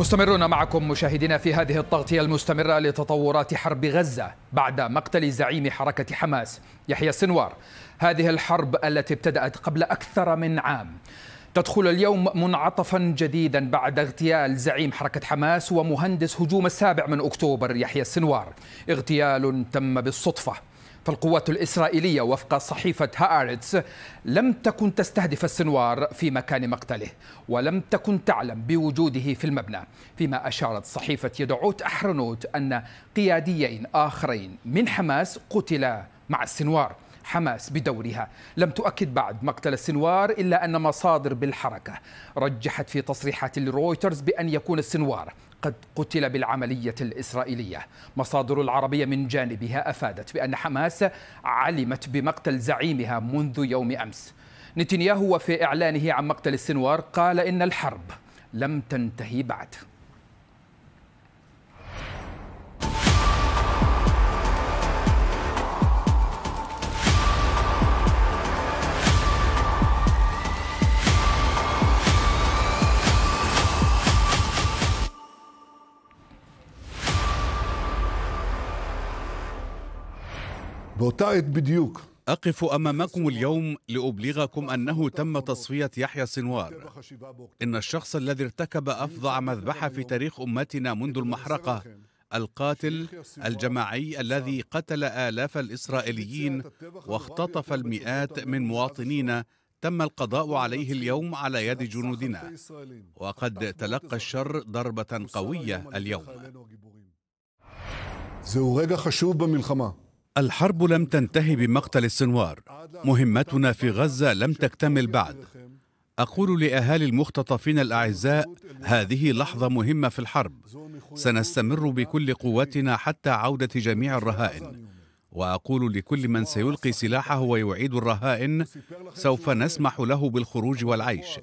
مستمرون معكم مشاهدينا في هذه التغطية المستمرة لتطورات حرب غزة بعد مقتل زعيم حركة حماس يحيى السنوار هذه الحرب التي ابتدأت قبل أكثر من عام تدخل اليوم منعطفا جديدا بعد اغتيال زعيم حركة حماس ومهندس هجوم السابع من أكتوبر يحيى السنوار اغتيال تم بالصدفة فالقوات الإسرائيلية وفق صحيفة هآرتس لم تكن تستهدف السنوار في مكان مقتله ولم تكن تعلم بوجوده في المبنى فيما أشارت صحيفة يدعوت أحرنوت أن قياديين آخرين من حماس قتلا مع السنوار حماس بدورها لم تؤكد بعد مقتل السنوار إلا أن مصادر بالحركة رجحت في تصريحات لرويترز بأن يكون السنوار قد قتل بالعملية الإسرائيلية مصادر العربية من جانبها أفادت بأن حماس علمت بمقتل زعيمها منذ يوم أمس نتنياهو في إعلانه عن مقتل السنوار قال إن الحرب لم تنتهي بعد أقف أمامكم اليوم لأبلغكم أنه تم تصفية يحيى سنوار إن الشخص الذي ارتكب أفظع مذبحة في تاريخ أمتنا منذ المحرقة القاتل الجماعي الذي قتل آلاف الإسرائيليين واختطف المئات من مواطنينا تم القضاء عليه اليوم على يد جنودنا وقد تلقى الشر ضربة قوية اليوم الحرب لم تنتهي بمقتل السنوار مهمتنا في غزة لم تكتمل بعد أقول لأهالي المختطفين الأعزاء هذه لحظة مهمة في الحرب سنستمر بكل قوتنا حتى عودة جميع الرهائن وأقول لكل من سيلقي سلاحه ويعيد الرهائن سوف نسمح له بالخروج والعيش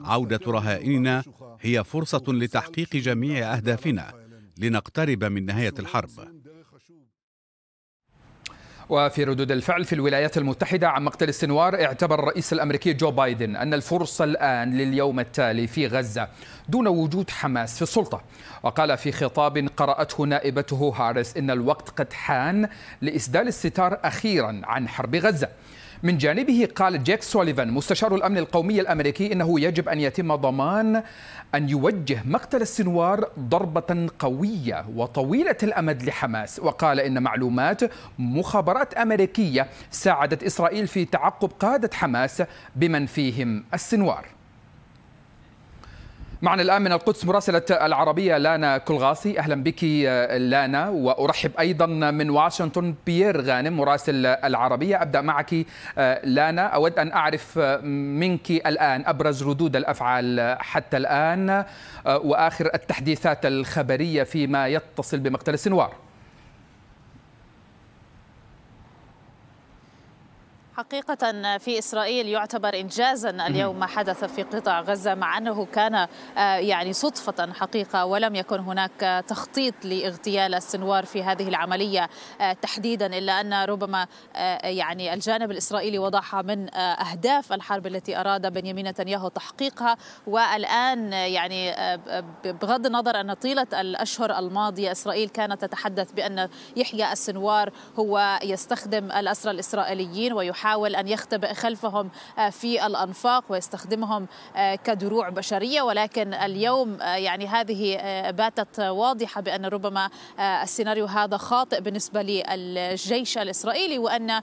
عودة رهائننا هي فرصة لتحقيق جميع أهدافنا لنقترب من نهاية الحرب وفي ردود الفعل في الولايات المتحدة عن مقتل السنوار اعتبر الرئيس الأمريكي جو بايدن أن الفرصة الآن لليوم التالي في غزة دون وجود حماس في السلطة وقال في خطاب قرأته نائبته هاريس إن الوقت قد حان لإسدال الستار أخيرا عن حرب غزة من جانبه قال جيك سوليفان مستشار الأمن القومي الأمريكي إنه يجب أن يتم ضمان أن يوجه مقتل السنوار ضربة قوية وطويلة الأمد لحماس وقال إن معلومات مخابرات أمريكية ساعدت إسرائيل في تعقب قادة حماس بمن فيهم السنوار معنا الآن من القدس مراسلة العربية لانا كلغاسي أهلا بك آه، لانا وأرحب أيضا من واشنطن بيير غانم مراسل العربية أبدأ معك آه، لانا أود أن أعرف آه، منك الآن أبرز ردود الأفعال حتى الآن وآخر التحديثات الخبرية فيما يتصل بمقتل السنوار حقيقة في إسرائيل يعتبر إنجازا اليوم ما حدث في قطاع غزة مع أنه كان آه، يعني صدفة حقيقة ولم يكن هناك تخطيط لاغتيال السنوار في هذه العملية آه، تحديدا إلا أن ربما آه، يعني الجانب الإسرائيلي وضعها من أهداف الحرب التي أراد بنيامين نتنياهو تحقيقها والآن يعني بغض النظر أن طيلة الأشهر الماضية إسرائيل كانت تتحدث بأن يحيى السنوار هو يستخدم الأسرى الإسرائيليين ويحاول يحاول أن يختبئ خلفهم آه، في الأنفاق ويستخدمهم آه، كدروع بشرية ولكن اليوم آه، يعني هذه باتت واضحة بأن ربما السيناريو هذا خاطئ بالنسبة للجيش الإسرائيلي وأن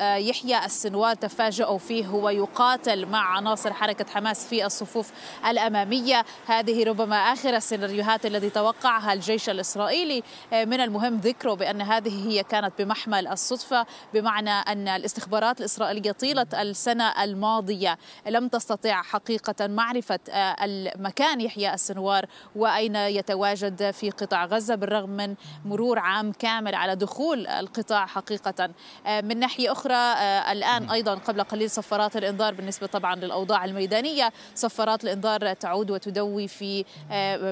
يحيى السنوار تفاجأوا فيه هو يقاتل مع عناصر حركة حماس في الصفوف الأمامية هذه ربما آخر السيناريوهات التي توقعها الجيش الإسرائيلي من المهم ذكره بأن هذه هي كانت بمحمل الصدفة بمعنى أن الاستخبارات الانتخابات الإسرائيلية طيلة السنة الماضية لم تستطع حقيقة معرفة آه، المكان يحيى السنوار وأين يتواجد في قطاع غزة بالرغم من مرور عام كامل على دخول القطاع حقيقة آه، من ناحية أخرى آه، الآن أيضا قبل قليل صفارات الإنذار بالنسبة طبعا للأوضاع الميدانية صفارات الإنذار تعود وتدوي في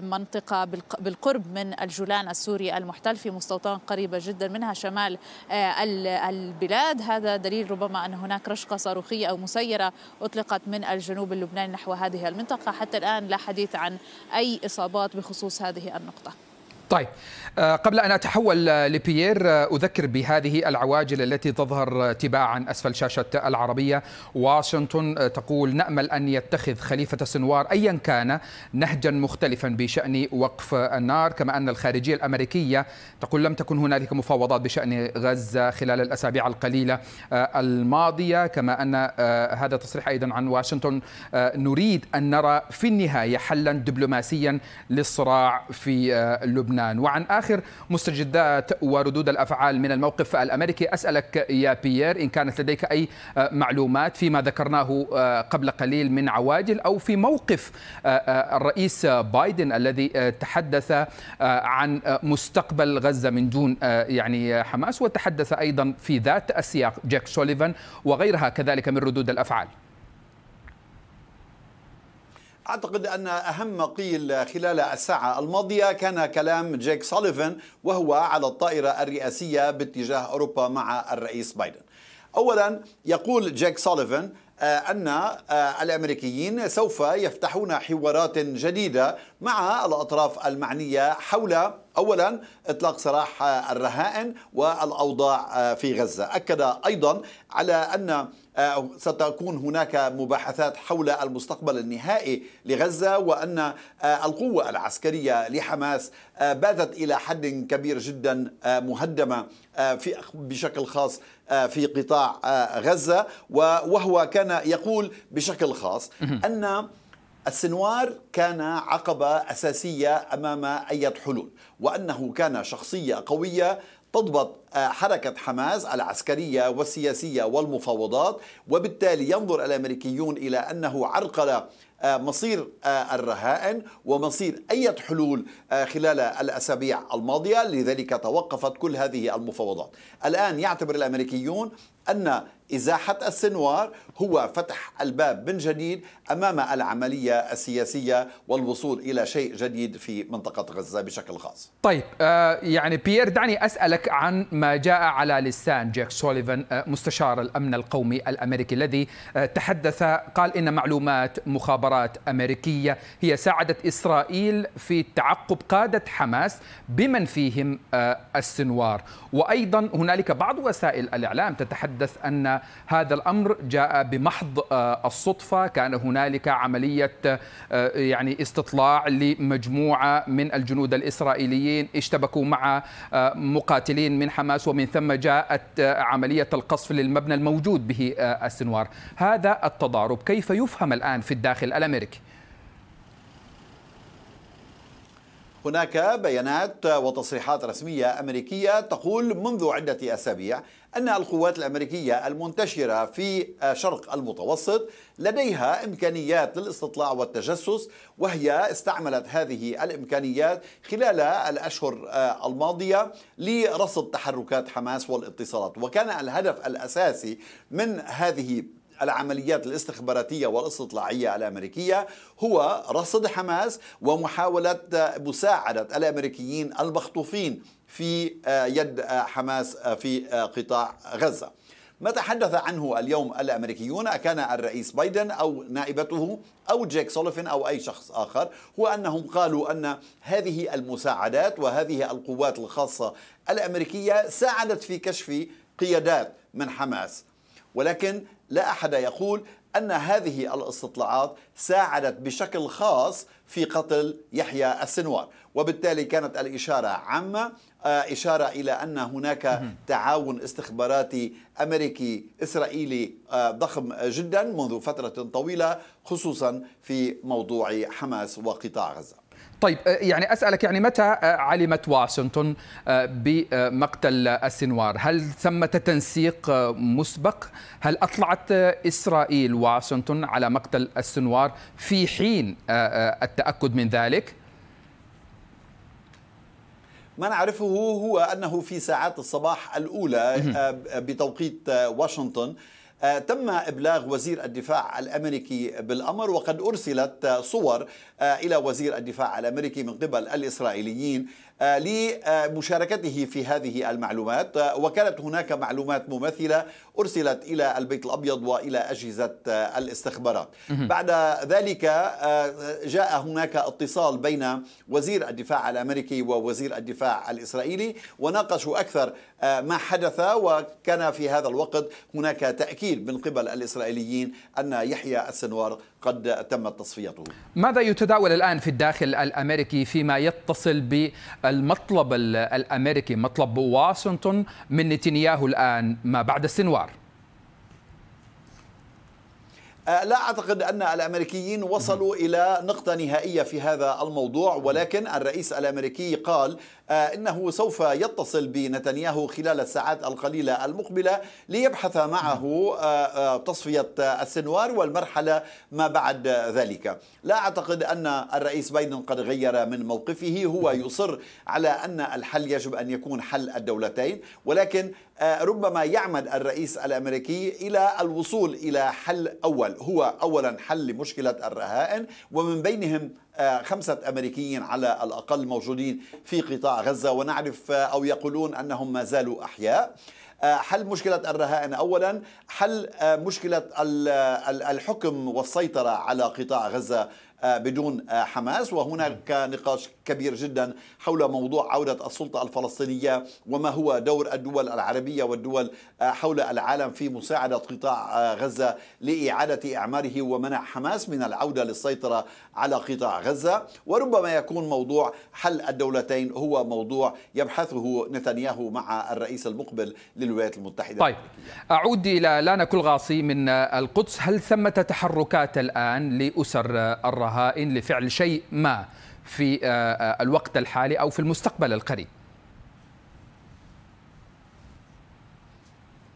منطقة بالقرب من الجولان السوري المحتل في مستوطن قريبة جدا منها شمال البلاد هذا دليل ربما ربما أن هناك رشقة صاروخية أو مسيرة أطلقت من الجنوب اللبناني نحو هذه المنطقة حتى الآن لا حديث عن أي إصابات بخصوص هذه النقطة طيب آه، قبل ان اتحول آه، لبيير آه، اذكر بهذه العواجل التي تظهر تباعا اسفل شاشه العربيه واشنطن تقول نامل ان يتخذ خليفه السنوار ايا كان نهجا مختلفا بشان وقف النار كما ان الخارجيه الامريكيه تقول لم تكن هنالك مفاوضات بشان غزه خلال الاسابيع القليله الماضيه كما ان هذا تصريح ايضا عن واشنطن نريد ان نرى في النهايه حلا دبلوماسيا للصراع في لبنان لبنان وعن آخر مستجدات وردود الأفعال من الموقف الأمريكي أسألك يا بيير إن كانت لديك أي آه، معلومات فيما ذكرناه آه، قبل قليل من عواجل أو في موقف آه، الرئيس بايدن الذي تحدث عن مستقبل غزة من دون يعني حماس وتحدث أيضا في ذات السياق جاك سوليفان وغيرها كذلك من ردود الأفعال أعتقد أن أهم ما قيل خلال الساعة الماضية كان كلام جيك سوليفان وهو على الطائرة الرئاسية باتجاه أوروبا مع الرئيس بايدن أولا يقول جيك سوليفان آه، أن آه، الأمريكيين سوف يفتحون حوارات جديدة مع الأطراف المعنية حول أولا إطلاق سراح الرهائن والأوضاع في غزة أكد أيضا على أن آه، ستكون هناك مباحثات حول المستقبل النهائي لغزة وأن آه، القوة العسكرية لحماس آه، باتت إلى حد كبير جدا مهدمة في بشكل خاص في قطاع غزة وهو كان يقول بشكل خاص أن السنوار كان عقبة أساسية أمام أي حلول وأنه كان شخصية قوية تضبط آه، حركة حماس العسكرية والسياسية والمفاوضات وبالتالي ينظر الأمريكيون إلى أنه عرقل آه، مصير آه، الرهائن ومصير أي حلول خلال الأسابيع الماضية لذلك توقفت كل هذه المفاوضات الآن يعتبر الأمريكيون أن إزاحة السنوار هو فتح الباب من جديد أمام العملية السياسية والوصول إلى شيء جديد في منطقة غزة بشكل خاص طيب آه، يعني بيير دعني أسألك عن ما جاء على لسان جيك سوليفان آه، مستشار الأمن القومي الأمريكي الذي آه، تحدث قال إن معلومات مخابرات أمريكية هي ساعدت إسرائيل في تعقب قادة حماس بمن فيهم السنوار وأيضا هنالك بعض وسائل الإعلام تتحدث أن هذا الأمر جاء بمحض آه، الصدفة كان هنالك عملية آه، يعني استطلاع لمجموعة من الجنود الإسرائيليين اشتبكوا مع آه، مقاتلين من حماس ومن ثم جاءت عملية القصف للمبنى الموجود به السنوار هذا التضارب كيف يفهم الآن في الداخل الأمريكي هناك بيانات وتصريحات رسمية أمريكية تقول منذ عدة أسابيع أن القوات الأمريكية المنتشرة في شرق المتوسط لديها إمكانيات للاستطلاع والتجسس وهي استعملت هذه الإمكانيات خلال الأشهر آه، الماضية لرصد تحركات حماس والاتصالات وكان الهدف الأساسي من هذه العمليات الاستخباراتية والاستطلاعية الأمريكية هو رصد حماس ومحاولة مساعدة الأمريكيين المخطوفين في يد حماس في قطاع غزة ما تحدث عنه اليوم الامريكيون كان الرئيس بايدن او نائبته او جيك سوليفن او اي شخص اخر هو انهم قالوا ان هذه المساعدات وهذه القوات الخاصه الامريكيه ساعدت في كشف قيادات من حماس ولكن لا أحد يقول أن هذه الاستطلاعات ساعدت بشكل خاص في قتل يحيى السنوار وبالتالي كانت الإشارة عامة آه، إشارة إلى أن هناك تعاون استخباراتي أمريكي إسرائيلي آه، ضخم جدا منذ فترة طويلة خصوصا في موضوع حماس وقطاع غزة طيب آه، يعني اسالك يعني متى آه، علمت واشنطن آه، بمقتل السنوار؟ هل ثمة تنسيق مسبق؟ هل اطلعت اسرائيل واشنطن على مقتل السنوار في حين التاكد من ذلك؟ ما نعرفه هو انه في ساعات الصباح الاولى بتوقيت واشنطن آه، تم إبلاغ وزير الدفاع الأمريكي بالأمر وقد أرسلت صور آه، إلى وزير الدفاع الأمريكي من قبل الإسرائيليين آه، لمشاركته في هذه المعلومات آه، وكانت هناك معلومات مماثلة أرسلت إلى البيت الأبيض وإلى أجهزة آه، الاستخبارات بعد ذلك جاء هناك اتصال بين وزير الدفاع الأمريكي ووزير الدفاع الإسرائيلي وناقشوا أكثر ما حدث وكان في هذا الوقت هناك تأكيد من قبل الإسرائيليين أن يحيى السنوار قد تمت تصفيته ماذا يتداول الآن في الداخل الأمريكي فيما يتصل ب المطلب الامريكي مطلب واشنطن من نتنياهو الان ما بعد السنوار آه، لا أعتقد أن الأمريكيين وصلوا إلى نقطة نهائية في هذا الموضوع ولكن الرئيس الأمريكي قال آه، إنه سوف يتصل بنتنياهو خلال الساعات القليلة المقبلة ليبحث معه آه، تصفية السنوار والمرحلة ما بعد ذلك لا أعتقد أن الرئيس بايدن قد غير من موقفه هو يصر على أن الحل يجب أن يكون حل الدولتين ولكن آه، ربما يعمد الرئيس الامريكي الى الوصول الى حل اول هو اولا حل لمشكله الرهائن ومن بينهم آه، خمسة أمريكيين على الأقل موجودين في قطاع غزة ونعرف آه، أو يقولون أنهم ما زالوا أحياء حل مشكلة الرهائن أولا حل مشكلة الحكم والسيطرة على قطاع غزة آه، بدون آه، حماس وهناك نعم. نقاش كبير جدا حول موضوع عودة السلطة الفلسطينية وما هو دور الدول العربية والدول آه، حول العالم في مساعدة قطاع غزة لإعادة إعماره ومنع حماس من العودة للسيطرة على قطاع غزة وربما يكون موضوع حل الدولتين هو موضوع يبحثه نتنياهو مع الرئيس المقبل للولايات المتحدة طيب أعود إلى لانا كلغاصي من القدس هل ثمة تحركات الآن لأسر الرهن رهائن لفعل شيء ما في آه، آه، الوقت الحالي أو في المستقبل القريب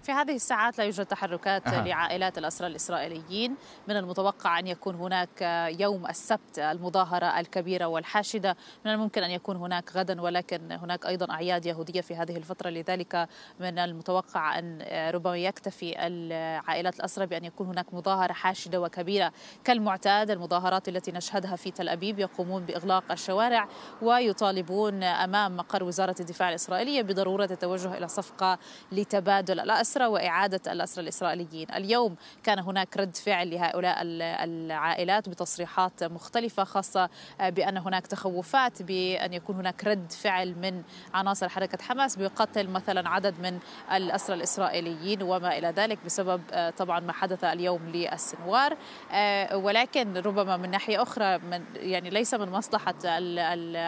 في هذه الساعات لا يوجد تحركات أه. لعائلات الأسرى الإسرائيليين من المتوقع أن يكون هناك يوم السبت المظاهرة الكبيرة والحاشدة من الممكن أن يكون هناك غدا ولكن هناك أيضا أعياد يهودية في هذه الفترة لذلك من المتوقع أن ربما يكتفي العائلات الأسرى بأن يكون هناك مظاهرة حاشدة وكبيرة كالمعتاد المظاهرات التي نشهدها في تل أبيب يقومون بإغلاق الشوارع ويطالبون أمام مقر وزارة الدفاع الإسرائيلية بضرورة التوجه إلى صفقة لتبادل الأسرى الأسرة وإعادة الأسرة الإسرائيليين اليوم كان هناك رد فعل لهؤلاء العائلات بتصريحات مختلفة خاصة بأن هناك تخوفات بأن يكون هناك رد فعل من عناصر حركة حماس بقتل مثلا عدد من الأسرى الإسرائيليين وما إلى ذلك بسبب آه، طبعا ما حدث اليوم للسنوار آه، ولكن ربما من ناحية أخرى من يعني ليس من مصلحة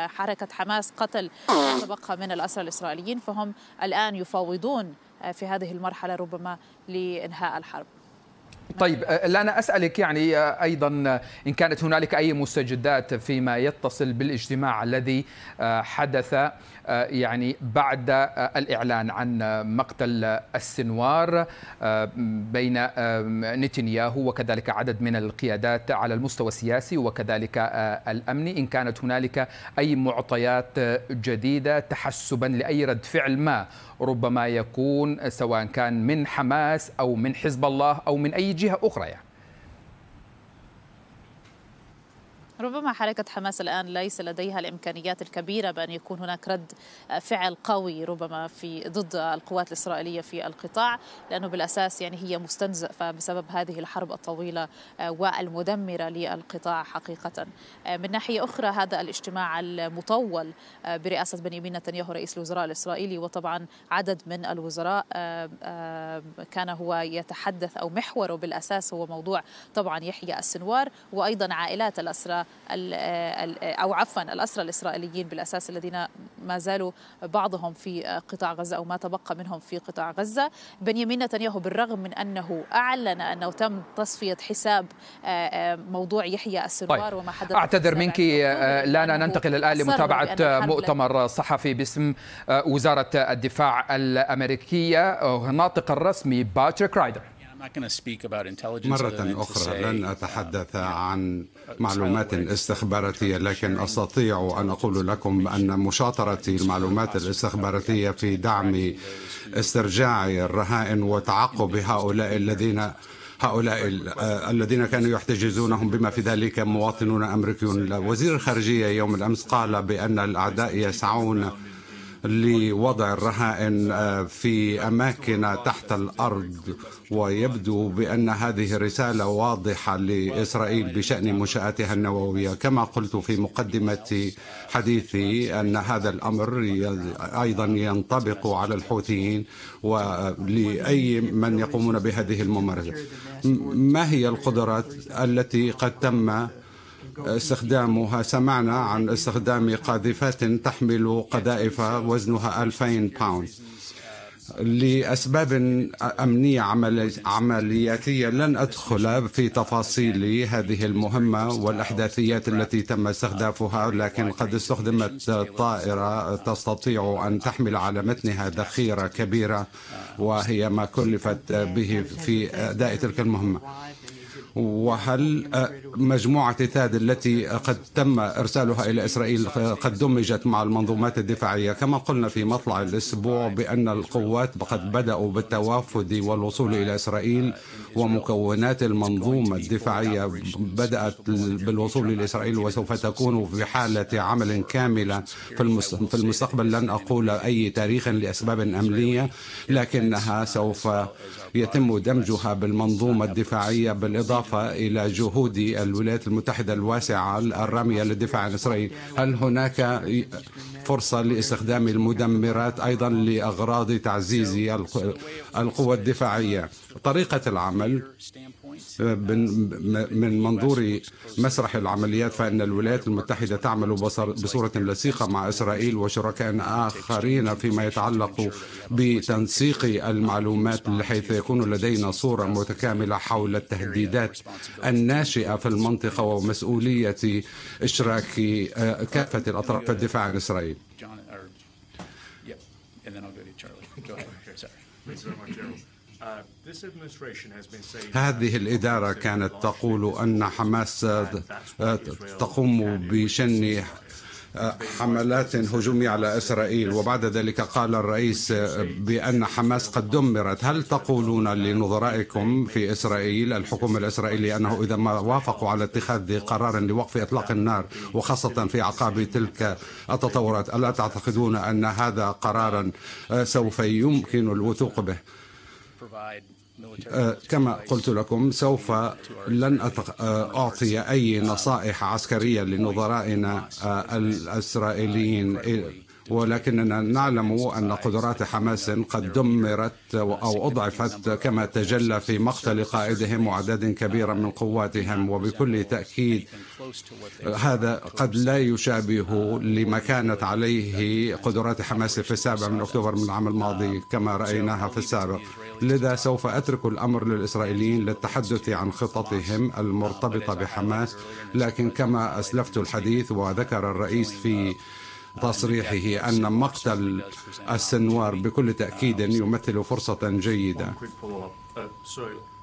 حركة حماس قتل ما سبقها من الأسرى الإسرائيليين فهم الآن يفاوضون آه، في هذه المرحله ربما لانهاء الحرب طيب آه، لانا اسالك يعني آه، ايضا ان كانت هنالك اي مستجدات فيما يتصل بالاجتماع الذي حدث آه، يعني بعد آه، الإعلان عن آه، مقتل السنوار بين نتنياهو وكذلك عدد من القيادات على المستوى السياسي وكذلك الأمني إن كانت هنالك أي معطيات جديدة تحسبا لأي رد فعل ما ربما يكون سواء كان من حماس أو من حزب الله أو من أي جهة أخرى يعني. ربما حركة حماس الآن ليس لديها الإمكانيات الكبيرة بأن يكون هناك رد فعل قوي ربما في ضد القوات الإسرائيلية في القطاع لأنه بالأساس يعني هي مستنزفة بسبب هذه الحرب الطويلة والمدمرة للقطاع حقيقة من ناحية أخرى هذا الاجتماع المطول برئاسة بنيامين نتنياهو رئيس الوزراء الإسرائيلي وطبعا عدد من الوزراء كان هو يتحدث أو محوره بالأساس هو موضوع طبعا يحيى السنوار وأيضا عائلات الأسرى او عفوا الاسرى الاسرائيليين بالاساس الذين ما زالوا بعضهم في قطاع غزه او ما تبقى منهم في قطاع غزه بنيامين نتنياهو بالرغم من انه اعلن انه تم تصفيه حساب آه، آه، موضوع يحيى السنوار طيب. وما حدث اعتذر منك آه، لانا يعني ننتقل الان لمتابعه مؤتمر صحفي باسم وزاره الدفاع الامريكيه الناطق الرسمي باتريك رايدر مرة أخرى لن um, أتحدث عن معلومات استخباراتية لكن أستطيع أن أقول لكم أن مشاطرة المعلومات الاستخباراتية في دعم استرجاع الرهائن وتعقب هؤلاء الذين هؤلاء الذين كانوا يحتجزونهم بما في ذلك مواطنون أمريكيون وزير الخارجية يوم الأمس قال بأن الأعداء يسعون لوضع الرهائن آه، في أماكن تحت الأرض ويبدو بأن هذه الرسالة واضحة لإسرائيل بشأن منشآتها النووية كما قلت في مقدمة حديثي أن هذا الأمر أيضا ينطبق على الحوثيين ولأي من يقومون بهذه الممارسة ما هي القدرات التي قد تم استخدامها سمعنا عن استخدام قاذفات تحمل قذائف وزنها 2000 باوند لأسباب أمنية عملياتية لن أدخل في تفاصيل هذه المهمة والأحداثيات التي تم استخدافها لكن قد استخدمت طائرة تستطيع أن تحمل على متنها ذخيرة كبيرة وهي ما كلفت به في أداء تلك المهمة وهل آه، مجموعة تاد التي قد تم إرسالها إلى إسرائيل آه، قد دمجت مع المنظومات الدفاعية كما قلنا في مطلع الأسبوع بأن القوات قد بدأوا بالتوافد والوصول إلى إسرائيل ومكونات المنظومة الدفاعية بدأت بالوصول إلى إسرائيل وسوف تكون في حالة عمل كاملة في المستقبل لن أقول أي تاريخ لأسباب أمنية لكنها سوف يتم دمجها بالمنظومة الدفاعية بالإضافة بالإضافة إلى جهود الولايات المتحدة الواسعة الرامية للدفاع عن إسرائيل هل هناك فرصة لاستخدام المدمرات أيضا لأغراض تعزيز القوى الدفاعية طريقة العمل من, من منظور مسرح العمليات فإن الولايات المتحدة تعمل بصورة لصيقة مع إسرائيل وشركاء آخرين فيما يتعلق بتنسيق المعلومات بحيث يكون لدينا صورة متكاملة حول التهديدات الناشئة في المنطقة ومسؤولية إشراك آه، كافة الأطراف في الدفاع عن إسرائيل. Thanks very much, هذه الإدارة كانت تقول أن حماس تقوم بشن حملات هجومية على إسرائيل وبعد ذلك قال الرئيس بأن حماس قد دمرت هل تقولون لنظرائكم في إسرائيل الحكومة الإسرائيلية أنه إذا ما وافقوا على اتخاذ قرار لوقف إطلاق النار وخاصة في أعقاب تلك التطورات ألا تعتقدون أن هذا قرارا سوف يمكن الوثوق به أه، كما قلت لكم سوف لن أه، أعطي أي نصائح عسكرية لنظرائنا أه، الإسرائيليين إيه، ولكننا نعلم أن قدرات حماس قد دمرت أو أضعفت كما تجلى في مقتل قائدهم وعدد كبير من قواتهم وبكل تأكيد هذا قد لا يشابه لما كانت عليه قدرات حماس في السابع من أكتوبر من العام الماضي كما رأيناها في السابق لذا سوف أترك الأمر للإسرائيليين للتحدث عن خططهم المرتبطة بحماس لكن كما أسلفت الحديث وذكر الرئيس في تصريحه أن مقتل السنوار بكل تأكيد يمثل فرصة جيدة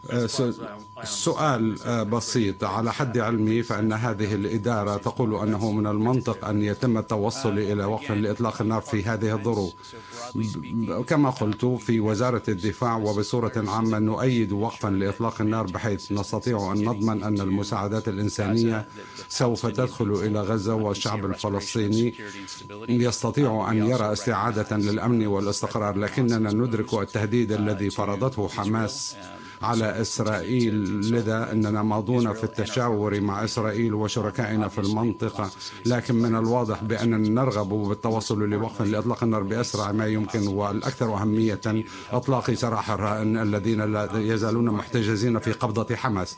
آه، سؤال آه، بسيط على حد علمي فإن هذه الإدارة تقول أنه من المنطق أن يتم التوصل uh, إلى وقف لإطلاق النار في هذه الظروف كما قلت في وزارة الدفاع وبصورة عامة نؤيد وقفا لإطلاق النار بحيث نستطيع أن نضمن أن المساعدات الإنسانية سوف تدخل إلى غزة والشعب الفلسطيني يستطيع uh, أن يرى استعادة للأمن والاستقرار لكننا ندرك التهديد uh, الذي فرضته حماس على إسرائيل لذا أننا ماضون في التشاور مع إسرائيل وشركائنا في المنطقة لكن من الواضح بأننا نرغب بالتوصل لوقف لإطلاق النار بأسرع ما يمكن والأكثر أهمية إطلاق سراح الرهائن الذين لا يزالون محتجزين في قبضة حماس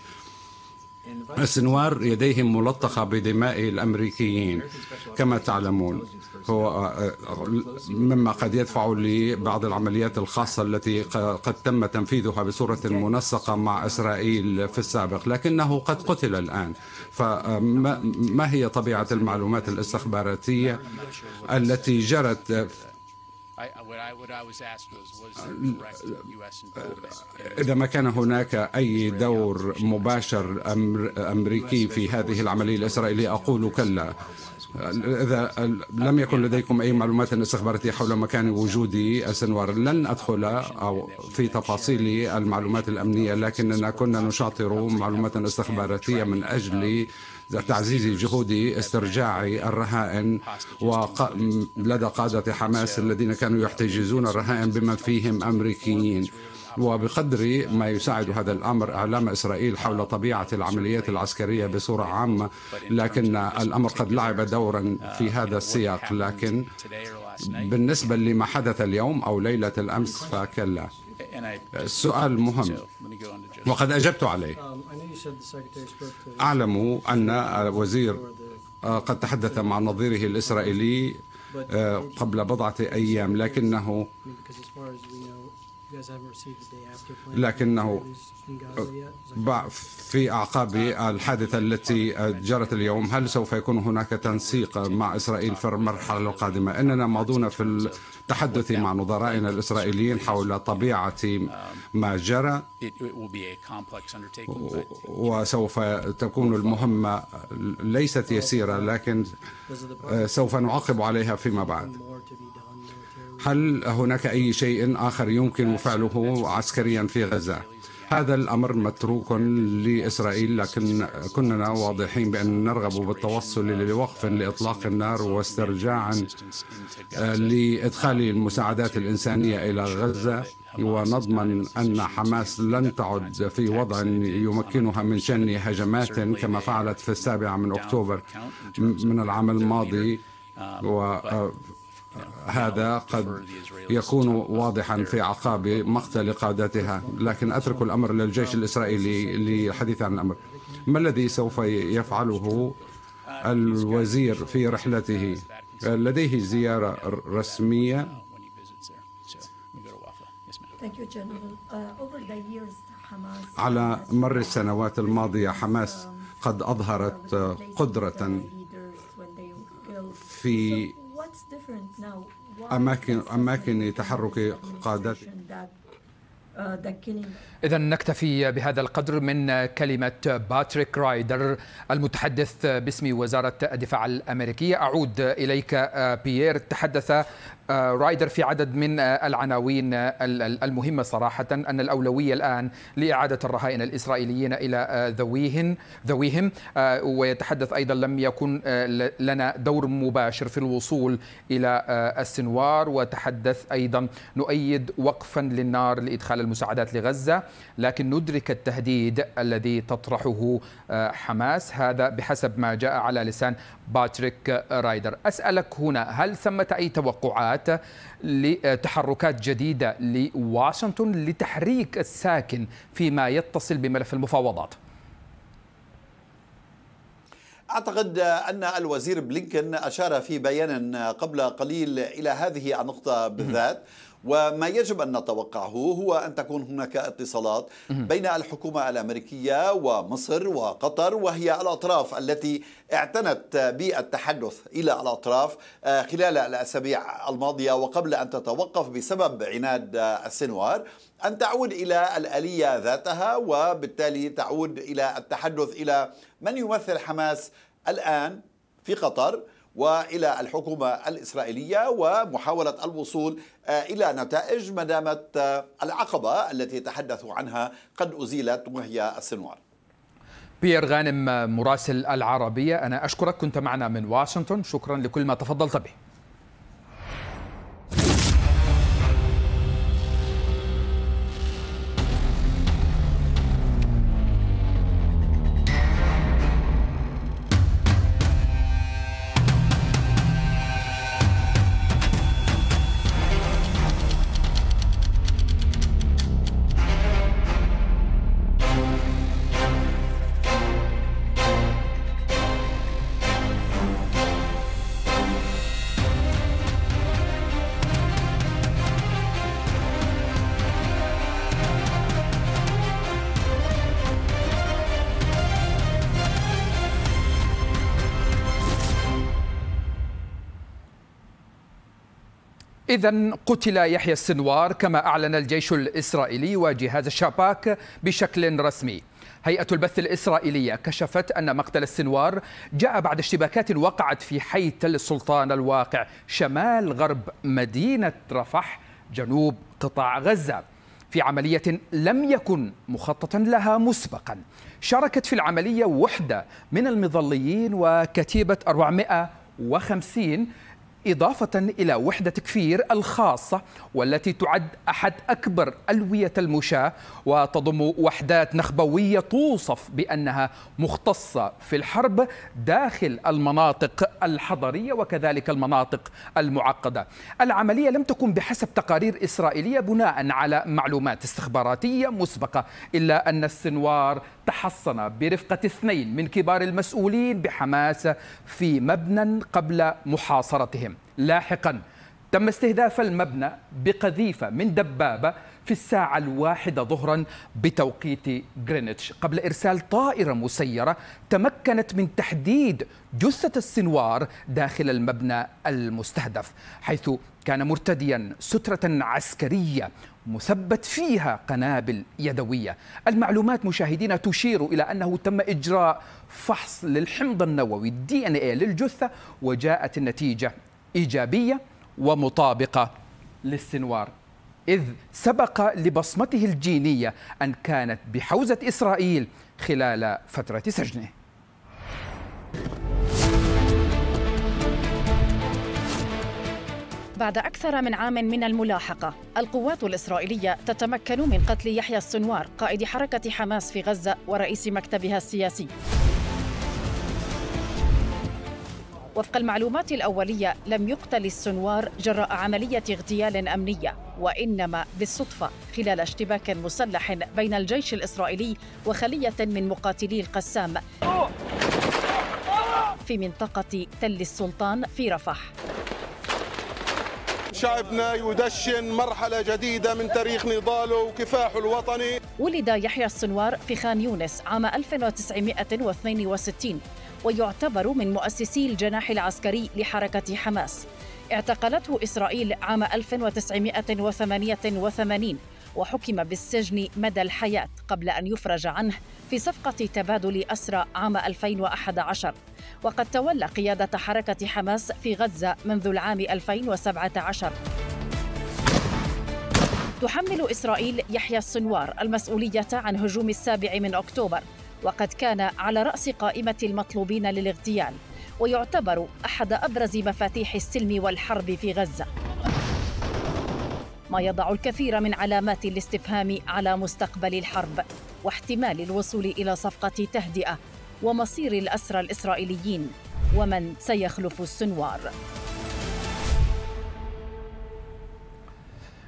السنوار يديهم ملطخة بدماء الأمريكيين كما تعلمون هو آه، آه، مما قد يدفع لبعض العمليات الخاصة التي قد تم تنفيذها بصورة منسقة مع إسرائيل في السابق لكنه قد قتل الآن فما آه، هي طبيعة المعلومات الاستخباراتية التي جرت إذا ما كان هناك أي دور مباشر أمريكي في هذه العملية الإسرائيلية أقول كلا إذا لم يكن لديكم أي معلومات استخباراتية حول مكان وجود السنوار لن أدخل أو في تفاصيل المعلومات الأمنية لكننا كنا نشاطر معلومات استخباراتية من أجل تعزيز جهود استرجاع الرهائن وق... لدى قادة حماس الذين كانوا يحتجزون الرهائن بما فيهم أمريكيين وبقدر ما يساعد هذا الأمر إعلام إسرائيل حول طبيعة العمليات العسكرية بصورة عامة لكن الأمر قد لعب دورا في هذا السياق لكن بالنسبة لما حدث اليوم أو ليلة الأمس فكلا السؤال مهم وقد أجبت عليه أعلم أن وزير آه، قد تحدث مع نظيره الإسرائيلي آه، قبل بضعة أيام لكنه لكنه في أعقاب الحادثة التي جرت اليوم هل سوف يكون هناك تنسيق مع إسرائيل في المرحلة القادمة إننا ماضون في التحدث مع نظرائنا الإسرائيليين حول طبيعة ما جرى وسوف تكون المهمة ليست يسيرة لكن سوف نعقب عليها فيما بعد هل هناك أي شيء آخر يمكن فعله عسكريا في غزة؟ هذا الأمر متروك لإسرائيل لكن كنا واضحين بأن نرغب بالتوصل لوقف لإطلاق النار واسترجاع آه، لإدخال المساعدات الإنسانية إلى غزة ونضمن أن حماس لن تعد في وضع يمكنها من شن هجمات كما فعلت في السابع من أكتوبر من العام الماضي و آه، هذا قد يكون واضحا في عقاب مقتل قادتها لكن أترك الأمر للجيش الإسرائيلي للحديث عن الأمر ما الذي سوف يفعله الوزير في رحلته لديه زيارة رسمية uh, على مر السنوات الماضية حماس قد أظهرت قدرة في أماكن أماكن تحرك قادات إذا نكتفي بهذا القدر من كلمة باتريك رايدر المتحدث باسم وزارة الدفاع الأمريكية أعود إليك بيير آه، تحدث رايدر آه، في عدد من آه، العناوين المهمة صراحة أن الأولوية الآن لإعادة الرهائن الإسرائيليين إلى ذويهم ذويهم ويتحدث أيضا لم يكن لنا دور مباشر في الوصول إلى السنوار وتحدث أيضا نؤيد وقفا للنار لإدخال المساعدات لغزة لكن ندرك التهديد الذي تطرحه آه، حماس هذا بحسب ما جاء على لسان باتريك رايدر أسألك هنا هل ثمة أي توقعات لتحركات آه، جديدة لواشنطن لتحريك الساكن فيما يتصل بملف المفاوضات؟ أعتقد أن الوزير بلينكن أشار في بيان قبل قليل إلى هذه النقطة بالذات وما يجب أن نتوقعه هو أن تكون هناك اتصالات بين الحكومة الأمريكية ومصر وقطر وهي الأطراف التي اعتنت بالتحدث إلى الأطراف آه، خلال الأسابيع الماضية وقبل أن تتوقف بسبب عناد السنوار أن تعود إلى الآلية ذاتها وبالتالي تعود إلى التحدث إلى من يمثل حماس الآن في قطر والى الحكومه الاسرائيليه ومحاوله الوصول آه، الى نتائج ما دامت آه، العقبه التي تحدثوا عنها قد ازيلت وهي السنوار. بيير غانم مراسل العربيه انا اشكرك كنت معنا من واشنطن شكرا لكل ما تفضلت به. إذا قتل يحيى السنوار كما أعلن الجيش الإسرائيلي وجهاز الشاباك بشكل رسمي هيئة البث الإسرائيلية كشفت أن مقتل السنوار جاء بعد اشتباكات وقعت في حي تل السلطان الواقع شمال غرب مدينة رفح جنوب قطاع غزة في عملية لم يكن مخططا لها مسبقا شاركت في العملية وحدة من المظليين وكتيبة 450 إضافة إلى وحدة كفير الخاصة والتي تعد أحد أكبر ألوية المشاة وتضم وحدات نخبوية توصف بأنها مختصة في الحرب داخل المناطق الحضرية وكذلك المناطق المعقدة العملية لم تكن بحسب تقارير إسرائيلية بناء على معلومات استخباراتية مسبقة إلا أن السنوار تحصن برفقة اثنين من كبار المسؤولين بحماس في مبنى قبل محاصرتهم لاحقا تم استهداف المبنى بقذيفة من دبابة في الساعة الواحدة ظهرا بتوقيت غرينتش قبل إرسال طائرة مسيرة تمكنت من تحديد جثة السنوار داخل المبنى المستهدف حيث كان مرتديا سترة عسكرية مثبت فيها قنابل يدوية المعلومات مشاهدينا تشير إلى أنه تم إجراء فحص للحمض النووي الدي ان إيه للجثة وجاءت النتيجة إيجابية ومطابقة للسنوار إذ سبق لبصمته الجينية أن كانت بحوزة إسرائيل خلال فترة سجنه بعد أكثر من عام من الملاحقة القوات الإسرائيلية تتمكن من قتل يحيى السنوار قائد حركة حماس في غزة ورئيس مكتبها السياسي وفق المعلومات الأولية لم يقتل السنوار جراء عملية اغتيال أمنية وإنما بالصدفة خلال اشتباك مسلح بين الجيش الإسرائيلي وخلية من مقاتلي القسام في منطقة تل السلطان في رفح شعبنا يدشن مرحلة جديدة من تاريخ نضاله وكفاحه الوطني ولد يحيى السنوار في خان يونس عام 1962 ويعتبر من مؤسسي الجناح العسكري لحركة حماس اعتقلته إسرائيل عام 1988 وحكم بالسجن مدى الحياة قبل أن يفرج عنه في صفقة تبادل أسرى عام 2011 وقد تولى قيادة حركة حماس في غزة منذ العام 2017 تحمل إسرائيل يحيى السنوار المسؤولية عن هجوم السابع من أكتوبر وقد كان على رأس قائمة المطلوبين للاغتيال ويعتبر أحد أبرز مفاتيح السلم والحرب في غزة ما يضع الكثير من علامات الاستفهام على مستقبل الحرب واحتمال الوصول إلى صفقة تهدئة ومصير الأسرى الإسرائيليين ومن سيخلف السنوار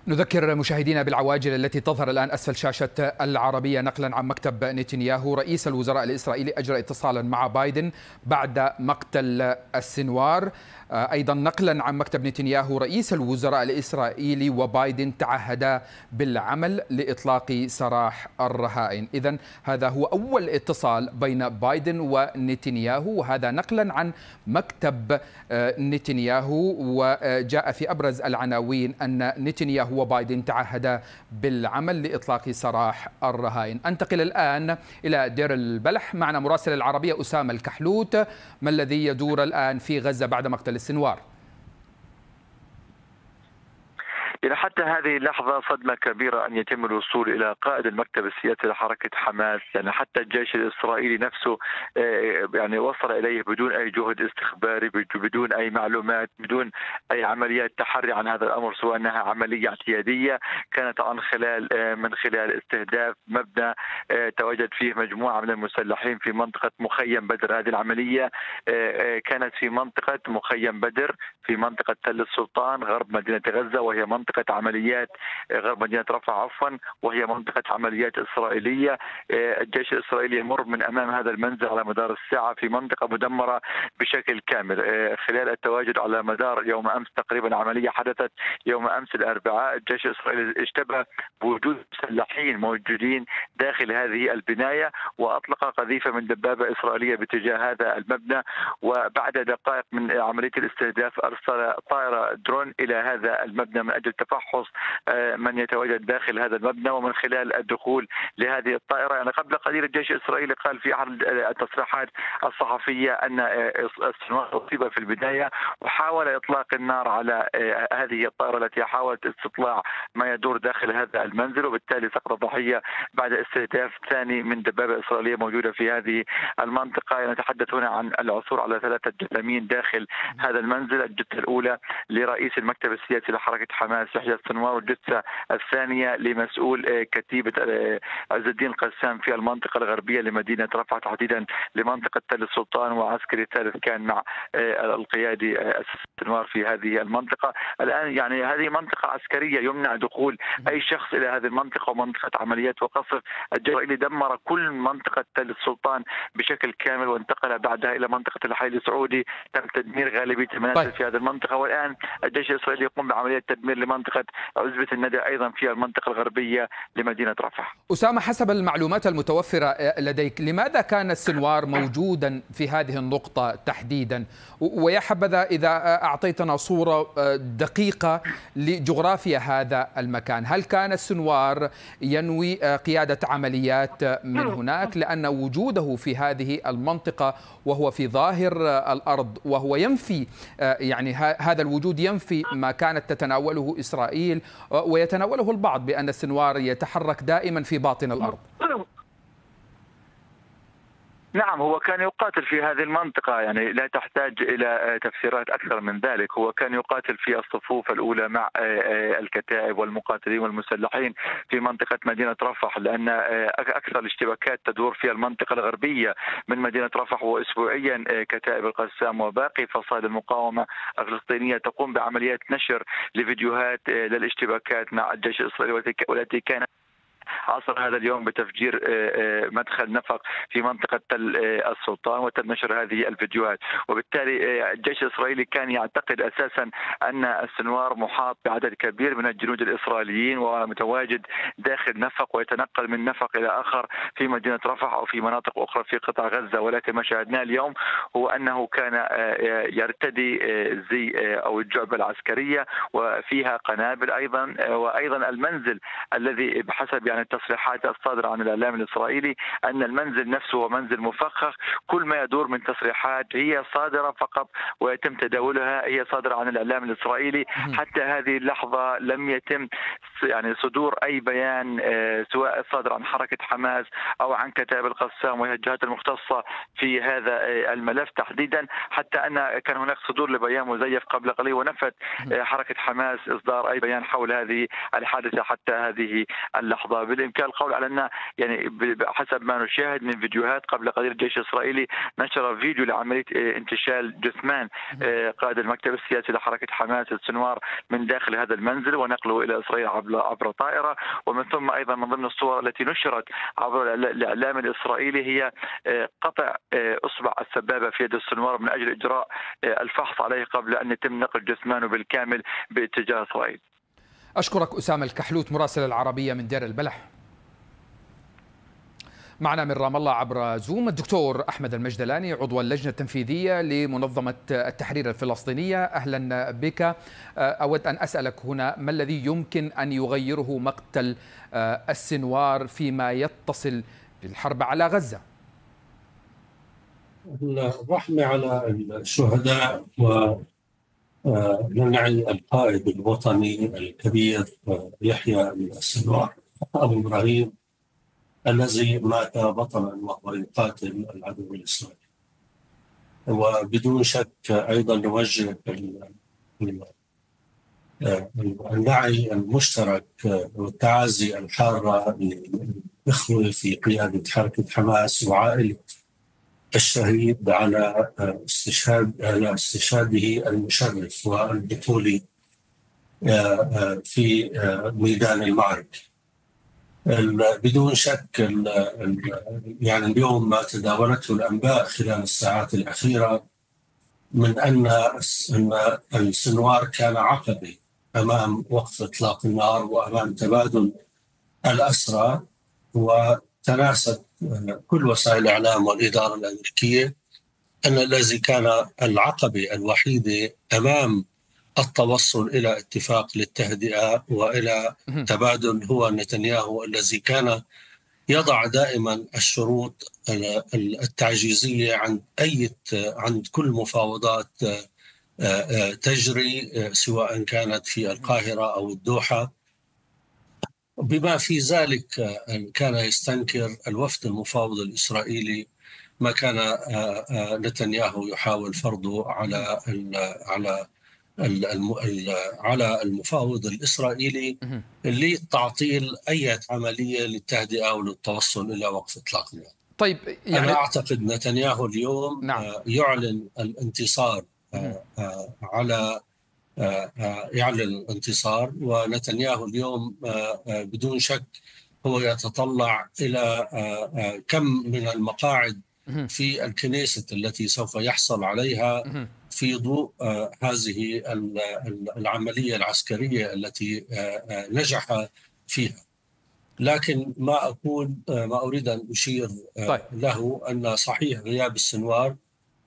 نذكر مشاهدينا بالعواجل التي تظهر الآن أسفل شاشة العربية نقلا عن مكتب نتنياهو رئيس الوزراء الإسرائيلي أجرى اتصالا مع بايدن بعد مقتل السنوار آه، أيضا نقلا عن مكتب نتنياهو رئيس الوزراء الإسرائيلي وبايدن تعهدا بالعمل لإطلاق سراح الرهائن إذا هذا هو أول اتصال بين بايدن ونتنياهو وهذا نقلا عن مكتب آه، نتنياهو وجاء في أبرز العناوين أن نتنياهو وبايدن تعهدا بالعمل لإطلاق سراح الرهائن أنتقل الآن إلى دير البلح معنا مراسل العربية أسامة الكحلوت ما الذي يدور الآن في غزة بعد مقتل للسنوار إلى حتى هذه اللحظة صدمة كبيرة أن يتم الوصول إلى قائد المكتب السياسي لحركة حماس يعني حتى الجيش الإسرائيلي نفسه آه، يعني وصل إليه بدون أي جهد استخباري بدون أي معلومات بدون أي عمليات تحري عن هذا الأمر سواء أنها عملية اعتيادية كانت عن خلال آه، من خلال استهداف مبنى آه، تواجد فيه مجموعة من المسلحين في منطقة مخيم بدر هذه العملية كانت في منطقة مخيم بدر في منطقة تل السلطان غرب مدينة غزة وهي منطقة منطقة عمليات آه، غرب مدينة رفع عفوا وهي منطقة عمليات إسرائيلية آه، الجيش الإسرائيلي يمر من أمام هذا المنزل على مدار الساعة في منطقة مدمرة بشكل كامل آه، خلال التواجد على مدار يوم أمس تقريبا عملية حدثت يوم أمس الأربعاء الجيش الإسرائيلي اشتبه بوجود مسلحين موجودين داخل هذه البناية وأطلق قذيفة من دبابة إسرائيلية باتجاه هذا المبنى وبعد دقائق من عملية الاستهداف أرسل طائرة درون إلى هذا المبنى من أجل تفحص آه، من يتواجد داخل هذا المبنى ومن خلال الدخول لهذه الطائره يعني قبل قليل الجيش الاسرائيلي قال في احد التصريحات الصحفيه ان الصناعه آه، اصيب في البدايه وحاول اطلاق النار على آه، هذه الطائره التي حاولت استطلاع ما يدور داخل هذا المنزل وبالتالي سقط ضحيه بعد استهداف ثاني من دبابه اسرائيليه موجوده في هذه المنطقه نتحدث هنا عن العثور على ثلاثه جثامين داخل هذا المنزل الجثه الاولى لرئيس المكتب السياسي لحركه حماس سحية سنوار والجثة الثانية لمسؤول آه، كتيبة آه، عز الدين القسام في المنطقة الغربية لمدينة رفح تحديدا لمنطقة تل السلطان وعسكري ثالث كان مع آه، القيادي سنوار في هذه المنطقة الآن يعني هذه منطقة عسكرية يمنع دخول أي شخص إلى هذه المنطقة ومنطقة عمليات وقصف الإسرائيلي دمر كل منطقة تل السلطان بشكل كامل وانتقل بعدها إلى منطقة الحي السعودي تم تدمير غالبية المنازل طيب. في هذه المنطقة والآن الجيش الإسرائيلي يقوم بعملية تدمير لمنطقة منطقة عزبة الندى أيضا في المنطقة الغربية لمدينة رفح أسامة حسب المعلومات المتوفرة آه، لديك لماذا كان السنوار موجودا في هذه النقطة تحديدا ويا حبذا إذا آه، أعطيتنا صورة آه، دقيقة لجغرافيا هذا المكان هل كان السنوار ينوي قيادة عمليات من هناك لأن وجوده في هذه المنطقة وهو في ظاهر الأرض وهو ينفي يعني هذا الوجود ينفي ما كانت تتناوله إسرائيل آه، ويتناوله البعض بأن السنوار يتحرك دائما في باطن الأرض نعم هو كان يقاتل في هذه المنطقة يعني لا تحتاج إلى تفسيرات أكثر من ذلك هو كان يقاتل في الصفوف الأولى مع آه، آه، الكتائب والمقاتلين والمسلحين في منطقة مدينة رفح لأن آه، أكثر الاشتباكات تدور في المنطقة الغربية من مدينة رفح وأسبوعيا كتائب القسام وباقي فصائل المقاومة الفلسطينية تقوم بعمليات نشر لفيديوهات للاشتباكات مع الجيش الإسرائيلي والتي كانت عصر هذا اليوم بتفجير آه، آه، مدخل نفق في منطقه تل آه، السلطان وتم نشر هذه الفيديوهات وبالتالي الجيش الاسرائيلي كان يعتقد اساسا ان السنوار محاط بعدد كبير من الجنود الاسرائيليين ومتواجد داخل نفق ويتنقل من نفق الى اخر في مدينه رفح او في مناطق اخرى في قطاع غزه ولكن ما شاهدناه اليوم هو انه كان يرتدي زي او الجعبه العسكريه وفيها قنابل ايضا وايضا المنزل الذي بحسب يعني التصريحات الصادرة عن الإعلام الإسرائيلي أن المنزل نفسه هو منزل مفخخ كل ما يدور من تصريحات هي صادرة فقط ويتم تداولها هي صادرة عن الإعلام الإسرائيلي حتى هذه اللحظة لم يتم يعني صدور أي بيان آه، سواء صادر عن حركة حماس أو عن كتائب القسام وهي الجهات المختصة في هذا آه، الملف تحديدا حتى أن كان هناك صدور لبيان مزيف قبل قليل ونفت آه، حركة حماس إصدار أي بيان حول هذه الحادثة حتى هذه اللحظة بالامكان القول على ان يعني حسب ما نشاهد من فيديوهات قبل قليل الجيش الاسرائيلي نشر فيديو لعمليه آه، انتشال جثمان آه، قائد المكتب السياسي لحركه حماس السنوار من داخل هذا المنزل ونقله الى اسرائيل عبر طائره ومن ثم ايضا من ضمن الصور التي نشرت عبر الاعلام الاسرائيلي هي آه، قطع اصبع السبابه في يد السنوار من اجل اجراء الفحص عليه قبل ان يتم نقل جثمانه بالكامل باتجاه اسرائيل. أشكرك أسامة الكحلوت مراسل العربية من دير البلح معنا من رام الله عبر زوم الدكتور أحمد المجدلاني عضو اللجنة التنفيذية لمنظمة التحرير الفلسطينية أهلا بك آه، أود أن أسألك هنا ما الذي يمكن أن يغيره مقتل آه، السنوار فيما يتصل بالحرب على غزة الرحمة على الشهداء و نعي القائد الوطني الكبير آه، يحيى السنوار أبو إبراهيم الذي مات بطلا وهو يقاتل العدو الإسرائيلي وبدون شك أيضا نوجه النعي آه، المشترك آه، والتعازي الحارة للإخوة في قيادة حركة حماس وعائلة الشهيد على آه، استشهاد على استشهاده المشرف والبطولي آه، آه، في ميدان المعركه. بدون شك يعني اليوم ما تداولته الانباء خلال الساعات الاخيره من ان ان السنوار كان عقبه امام وقف اطلاق النار وامام تبادل الاسرى و تناست كل وسائل الإعلام والإدارة الأمريكية أن الذي كان العقبة الوحيدة أمام التوصل إلى اتفاق للتهدئة وإلى تبادل هو نتنياهو الذي كان يضع دائما الشروط التعجيزية عند أي عند كل مفاوضات آه، آه، تجري آه، سواء كانت في القاهرة أو الدوحة بما في ذلك أن كان يستنكر الوفد المفاوض الإسرائيلي ما كان آه، آه، نتنياهو يحاول فرضه على على على المفاوض الاسرائيلي لتعطيل اي عمليه للتهدئه او للتوصل الى وقف اطلاق النار. طيب يعني انا اعتقد نتنياهو اليوم نعم. آه، يعلن الانتصار على يعلن الانتصار ونتنياهو اليوم آه، آه، بدون شك هو يتطلع إلى آه، كم من المقاعد في الكنيسة التي سوف يحصل عليها في ضوء هذه العملية العسكرية التي نجح فيها لكن ما أقول ما أريد أن أشير طيب. له أن صحيح غياب السنوار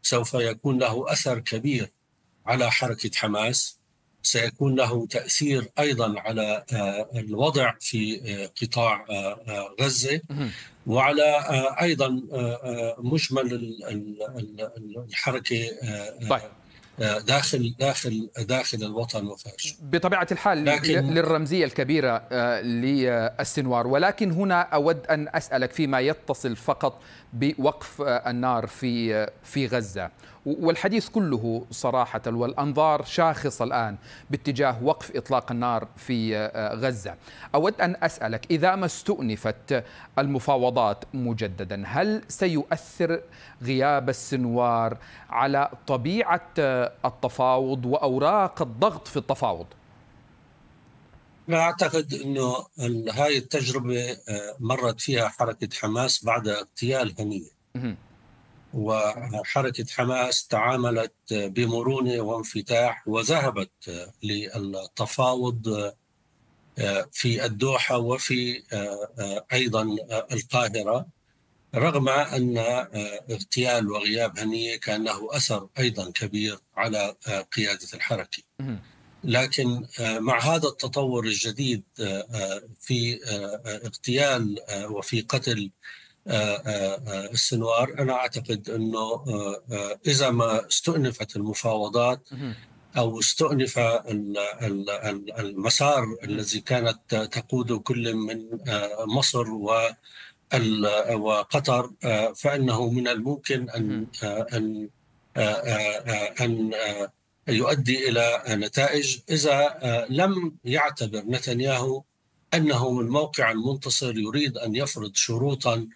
سوف يكون له أثر كبير على حركة حماس سيكون له تاثير ايضا على آه، الوضع في قطاع غزه وعلى ايضا مجمل الحركه طيب. داخل داخل داخل الوطن وخارجه بطبيعه الحال لكن للرمزيه الكبيره آه، للسنوار ولكن هنا اود ان اسالك فيما يتصل فقط بوقف آه، النار في في غزه والحديث كله صراحة والأنظار شاخصة الآن باتجاه وقف إطلاق النار في آه، آه، غزة أود أن أسألك إذا ما استؤنفت المفاوضات مجددا هل سيؤثر غياب السنوار على طبيعة آه، التفاوض وأوراق الضغط في التفاوض؟ لا أعتقد أنه هذه التجربة مرت فيها حركة حماس بعد اغتيال هنية وحركة حماس تعاملت بمرونة وانفتاح وذهبت للتفاوض آه، في الدوحة وفي آه، آه، أيضا القاهرة رغم أن اغتيال وغياب هنية كان له أثر أيضا كبير على قيادة الحركة لكن مع هذا التطور الجديد في اغتيال وفي قتل آه، آه، آه، السنوار انا اعتقد انه اذا ما استؤنفت المفاوضات او استؤنف المسار الذي كانت تقوده كل من مصر و وقطر فانه من الممكن ان ان ان يؤدي الى نتائج اذا لم يعتبر نتنياهو انه من موقع المنتصر يريد ان يفرض شروطا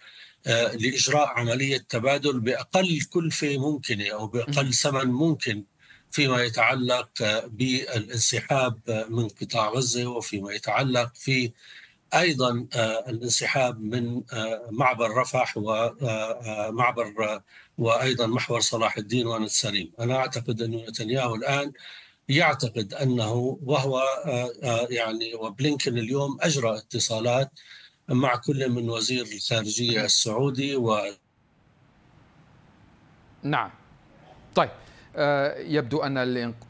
آه، لاجراء عمليه تبادل باقل كلفه ممكنه او باقل ثمن ممكن فيما يتعلق بالانسحاب من قطاع غزه وفيما يتعلق في ايضا آه، الانسحاب من آه، معبر رفح ومعبر وايضا محور صلاح الدين وان السليم، انا اعتقد انه نتنياهو الان يعتقد انه وهو يعني وبلينكن اليوم اجرى اتصالات مع كل من وزير الخارجيه السعودي و نعم طيب آه، يبدو أن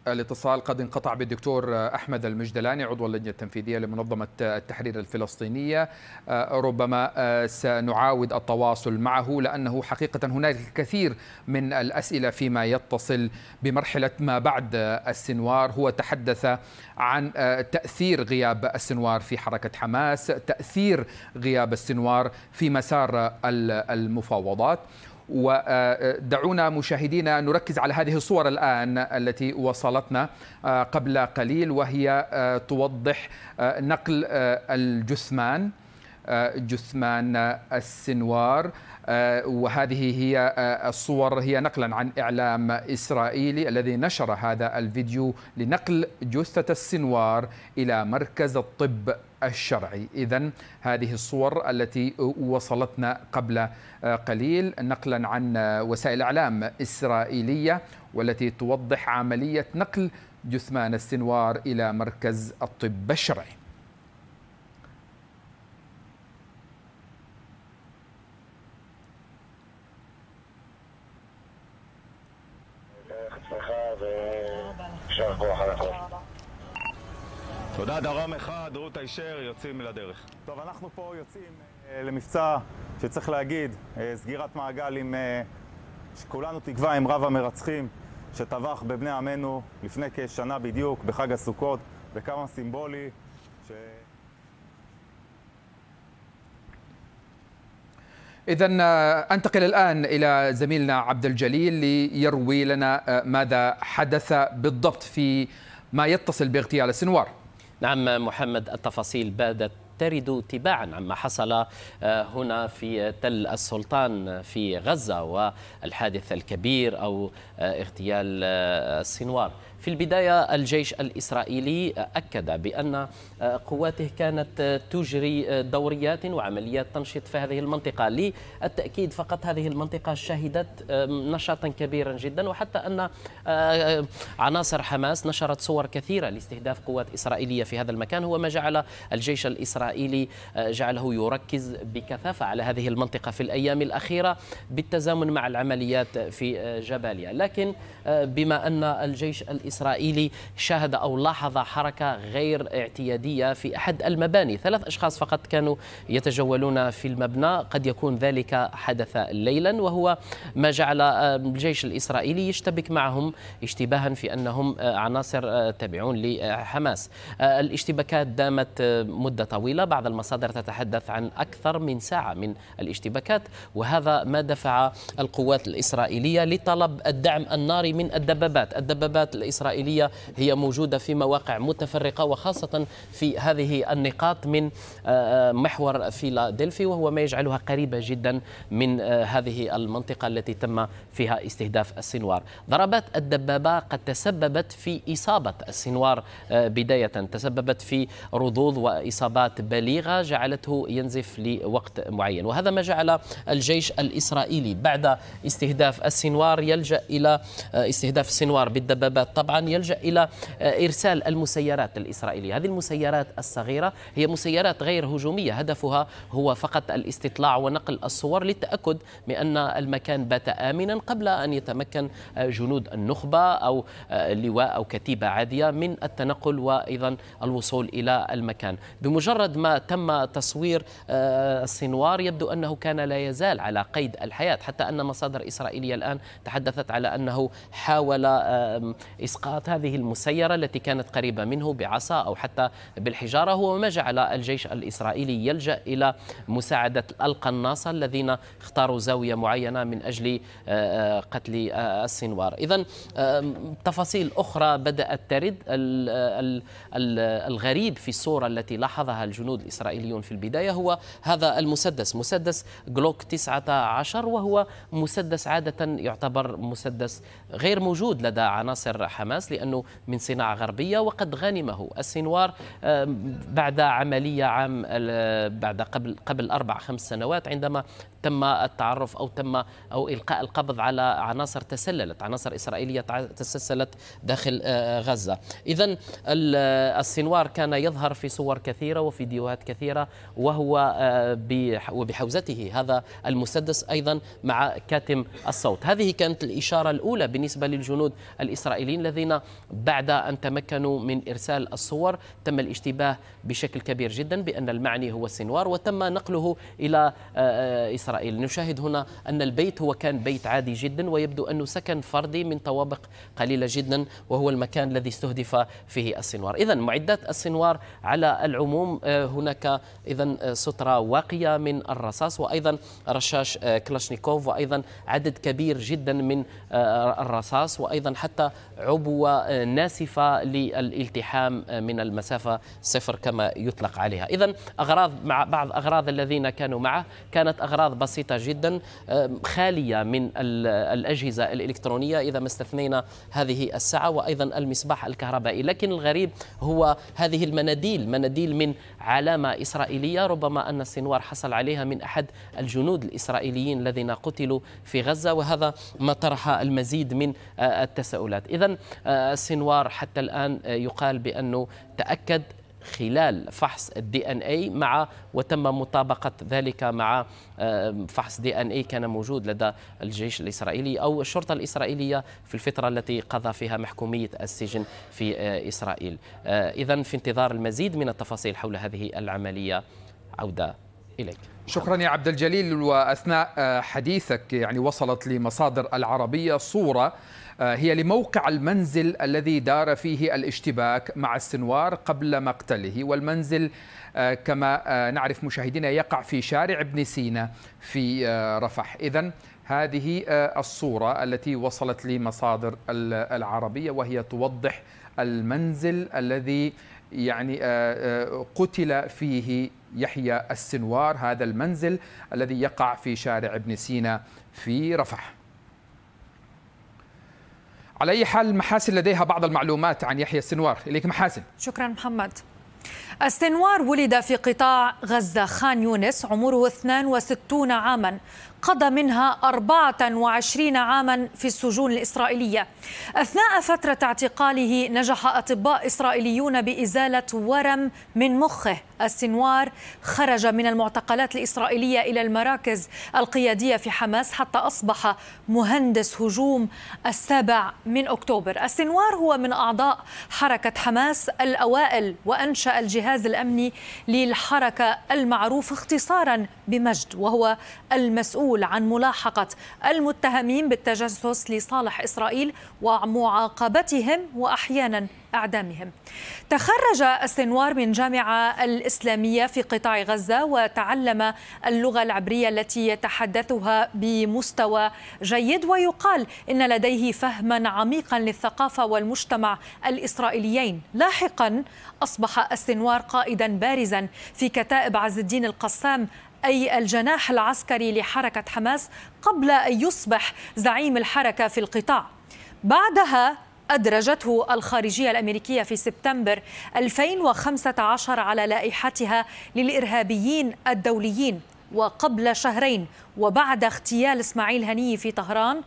الاتصال قد انقطع بالدكتور أحمد المجدلاني عضو اللجنة التنفيذية لمنظمة التحرير الفلسطينية آه، ربما آه، سنعاود التواصل معه لأنه حقيقة هناك الكثير من الأسئلة فيما يتصل بمرحلة ما بعد السنوار هو تحدث عن تأثير غياب السنوار في حركة حماس تأثير غياب السنوار في مسار المفاوضات ودعونا مشاهدينا نركز على هذه الصور الآن التي وصلتنا آه، قبل قليل وهي آه، توضح آه، نقل الجثمان جثمان السنوار آه، وهذه هي آه، الصور هي نقلا عن إعلام إسرائيلي الذي نشر هذا الفيديو لنقل جثة السنوار إلى مركز الطب الشرعي إذا هذه الصور التي وصلتنا قبل آه، قليل نقلا عن وسائل إعلام إسرائيلية والتي توضح عملية نقل جثمان السنوار إلى مركز الطب الشرعي תודה, דרום אחד, רות הישר, יוצאים לדרך. טוב, אנחנו פה יוצאים אה, למבצע שצריך להגיד, אה, סגירת מעגל עם, אה, שכולנו תקווה עם רב המרצחים שטבח בבני עמנו לפני כשנה בדיוק, בחג הסוכות, וכמה סימבולי. ש... إذا آه، أنتقل الآن إلى زميلنا عبد الجليل ليروي لنا آه، ماذا حدث بالضبط في ما يتصل باغتيال السنوار نعم محمد التفاصيل بادت ترد تباعا عما حصل آه، هنا في تل السلطان في غزة والحادث الكبير أو اغتيال السنوار في البداية الجيش الإسرائيلي أكد بأن قواته كانت تجري دوريات وعمليات تنشيط في هذه المنطقة للتأكيد فقط هذه المنطقة شهدت نشاطا كبيرا جدا وحتى أن عناصر حماس نشرت صور كثيرة لاستهداف قوات إسرائيلية في هذا المكان هو ما جعل الجيش الإسرائيلي جعله يركز بكثافة على هذه المنطقة في الأيام الأخيرة بالتزامن مع العمليات في جباليا لكن بما أن الجيش الإسرائيلي الإسرائيلي شاهد أو لاحظ حركة غير اعتيادية في أحد المباني ثلاث أشخاص فقط كانوا يتجولون في المبنى قد يكون ذلك حدث ليلا وهو ما جعل آه، الجيش الإسرائيلي يشتبك معهم اشتباها في أنهم آه، عناصر آه، تابعون لحماس الاشتباكات دامت مدة طويلة بعض المصادر تتحدث عن أكثر من ساعة من الاشتباكات وهذا ما دفع القوات الإسرائيلية لطلب الدعم الناري من الدبابات الدبابات الإسرائيلية الإسرائيلية هي موجودة في مواقع متفرقة وخاصة في هذه النقاط من آه، آه، محور فيلادلفي وهو ما يجعلها قريبة جدا من آه، هذه المنطقة التي تم فيها استهداف السنوار ضربات الدبابة قد تسببت في إصابة السنوار بداية تسببت في رضوض وإصابات بليغة جعلته ينزف لوقت معين وهذا ما جعل الجيش الإسرائيلي بعد استهداف السنوار يلجأ إلى استهداف السنوار بالدبابات طبعا يلجأ إلى آه، إرسال المسيرات الإسرائيلية هذه المسيرات الصغيرة هي مسيرات غير هجومية هدفها هو فقط الاستطلاع ونقل الصور للتأكد من أن المكان بات آمنا قبل أن يتمكن آه، جنود النخبة أو آه، لواء أو كتيبة عادية من التنقل وأيضا الوصول إلى المكان بمجرد ما تم تصوير السنوار يبدو أنه كان لا يزال على قيد الحياة حتى أن مصادر إسرائيلية الآن تحدثت على أنه حاول إسقاط هذه المسيرة التي كانت قريبة منه بعصا أو حتى بالحجارة هو ما جعل الجيش الإسرائيلي يلجأ إلى مساعدة القناصة الذين اختاروا زاوية معينة من أجل آه، آه، قتل آه، السنوار إذا تفاصيل أخرى بدأت ترد الغريب في الصورة التي لاحظها الجنود الإسرائيليون في البداية هو هذا المسدس مسدس جلوك 19 وهو مسدس عادة يعتبر مسدس غير موجود لدى عناصر حماس حماس لأنه من صناعة غربية وقد غنمه السنوار بعد عملية عام بعد قبل قبل أربع خمس سنوات عندما تم التعرف أو تم أو إلقاء القبض على عناصر تسللت عناصر إسرائيلية تسلسلت داخل آه، غزة إذا السنوار كان يظهر في صور كثيرة وفيديوهات كثيرة وهو آه، وبحوزته هذا المسدس أيضا مع كاتم الصوت هذه كانت الإشارة الأولى بالنسبة للجنود الإسرائيليين الذين بعد أن تمكنوا من إرسال الصور تم الاشتباه بشكل كبير جدا بأن المعني هو السنوار وتم نقله إلى آه، آه، إسرائيل نشاهد هنا أن البيت هو كان بيت عادي جدا ويبدو أنه سكن فردي من طوابق قليلة جدا وهو المكان الذي استهدف فيه السنوار إذا معدات السنوار على العموم آه، هناك إذا سترة واقية من الرصاص وأيضا رشاش كلاشنيكوف وأيضا عدد كبير جدا من الرصاص وأيضا حتى نبوة ناسفة للالتحام من المسافة صفر كما يطلق عليها إذا أغراض مع بعض أغراض الذين كانوا معه كانت أغراض بسيطة جدا خالية من الأجهزة الإلكترونية إذا ما استثنينا هذه الساعة وأيضا المصباح الكهربائي لكن الغريب هو هذه المناديل مناديل من علامة إسرائيلية ربما أن السنوار حصل عليها من أحد الجنود الإسرائيليين الذين قتلوا في غزة وهذا ما طرح المزيد من التساؤلات إذا السنوار آه، حتى الآن آه، يقال بأنه تأكد خلال فحص الدي ان اي مع وتم مطابقه ذلك مع آه، فحص دي ان اي كان موجود لدى الجيش الاسرائيلي او الشرطه الاسرائيليه في الفتره التي قضى فيها محكوميه السجن في اسرائيل. اذا في انتظار المزيد من التفاصيل حول هذه العمليه عوده اليك. شكرا يا عبد الجليل واثناء حديثك يعني وصلت لمصادر العربيه صوره آه، هي لموقع المنزل الذي دار فيه الاشتباك مع السنوار قبل مقتله والمنزل آه، كما آه، نعرف مشاهدينا يقع في شارع ابن سينا في رفح إذا هذه الصورة التي وصلت لمصادر العربية وهي توضح المنزل الذي يعني قتل فيه يحيى السنوار هذا المنزل الذي يقع في شارع ابن سينا في رفح على أي حال محاسن لديها بعض المعلومات عن يحيى السنوار إليك محاسن شكرا محمد السنوار ولد في قطاع غزة خان يونس عمره 62 عاما قضى منها 24 عاما في السجون الإسرائيلية أثناء فترة اعتقاله نجح أطباء إسرائيليون بإزالة ورم من مخه السنوار خرج من المعتقلات الإسرائيلية إلى المراكز القيادية في حماس حتى أصبح مهندس هجوم السابع من أكتوبر السنوار هو من أعضاء حركة حماس الأوائل وأنشأ الجهاز الأمني للحركة المعروف اختصارا بمجد وهو المسؤول المسؤول عن ملاحقة المتهمين بالتجسس لصالح إسرائيل ومعاقبتهم وأحيانا أعدامهم تخرج السنوار من جامعة الإسلامية في قطاع غزة وتعلم اللغة العبرية التي يتحدثها بمستوى جيد ويقال إن لديه فهما عميقا للثقافة والمجتمع الإسرائيليين لاحقا أصبح السنوار قائدا بارزا في كتائب عز الدين القسام أي الجناح العسكري لحركة حماس قبل أن يصبح زعيم الحركة في القطاع بعدها أدرجته الخارجية الأمريكية في سبتمبر 2015 على لائحتها للإرهابيين الدوليين وقبل شهرين وبعد اغتيال اسماعيل هني في طهران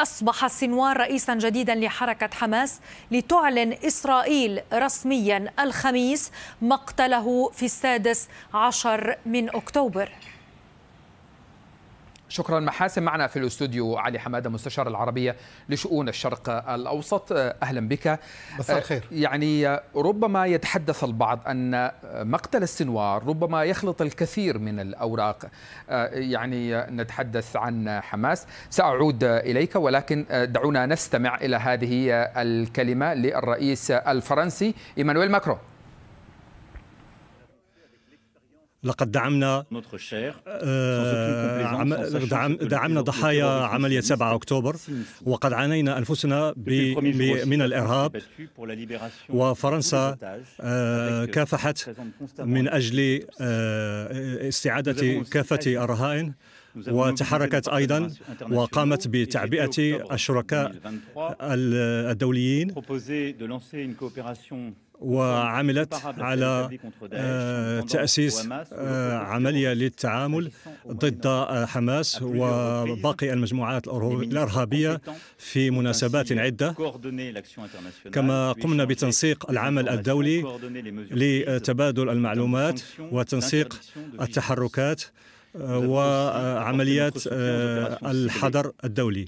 أصبح سنوار رئيسا جديدا لحركة حماس لتعلن إسرائيل رسميا الخميس مقتله في السادس عشر من أكتوبر شكرا محاسن معنا في الاستوديو علي حماده مستشار العربيه لشؤون الشرق الاوسط اهلا بك مساء أه، الخير يعني ربما يتحدث البعض ان مقتل السنوار ربما يخلط الكثير من الاوراق أه، يعني نتحدث عن حماس ساعود اليك ولكن دعونا نستمع الى هذه الكلمه للرئيس الفرنسي ايمانويل ماكرون لقد دعمنا آه، دعمنا ضحايا عملية 7 أكتوبر وقد عانينا أنفسنا من الإرهاب وفرنسا آه، كافحت من أجل آه، استعادة كافة الرهائن وتحركت ايضا وقامت بتعبئه الشركاء الدوليين وعملت على آه، تأسيس آه، عملية للتعامل ضد آه، حماس وباقي المجموعات الإرهابية في مناسبات عدة كما قمنا بتنسيق العمل الدولي لتبادل المعلومات وتنسيق التحركات وعمليات الحظر الدولي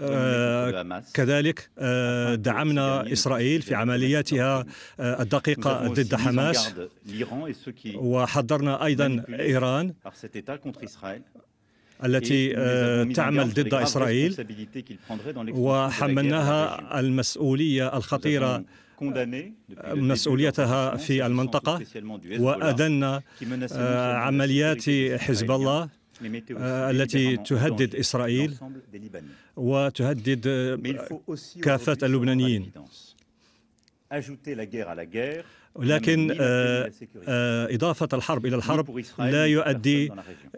آه، كذلك آه، دعمنا إسرائيل في عملياتها آه، الدقيقة ضد حماس وحضرنا أيضا إيران التي تعمل ضد إسرائيل وحملناها المسؤولية الخطيرة مسؤوليتها في المنطقة وأدنا عمليات حزب الله Euh, التي تهدد إسرائيل وتهدد كافة اللبنانيين ولكن آه، آه، إضافة الحرب إلى الحرب لا يؤدي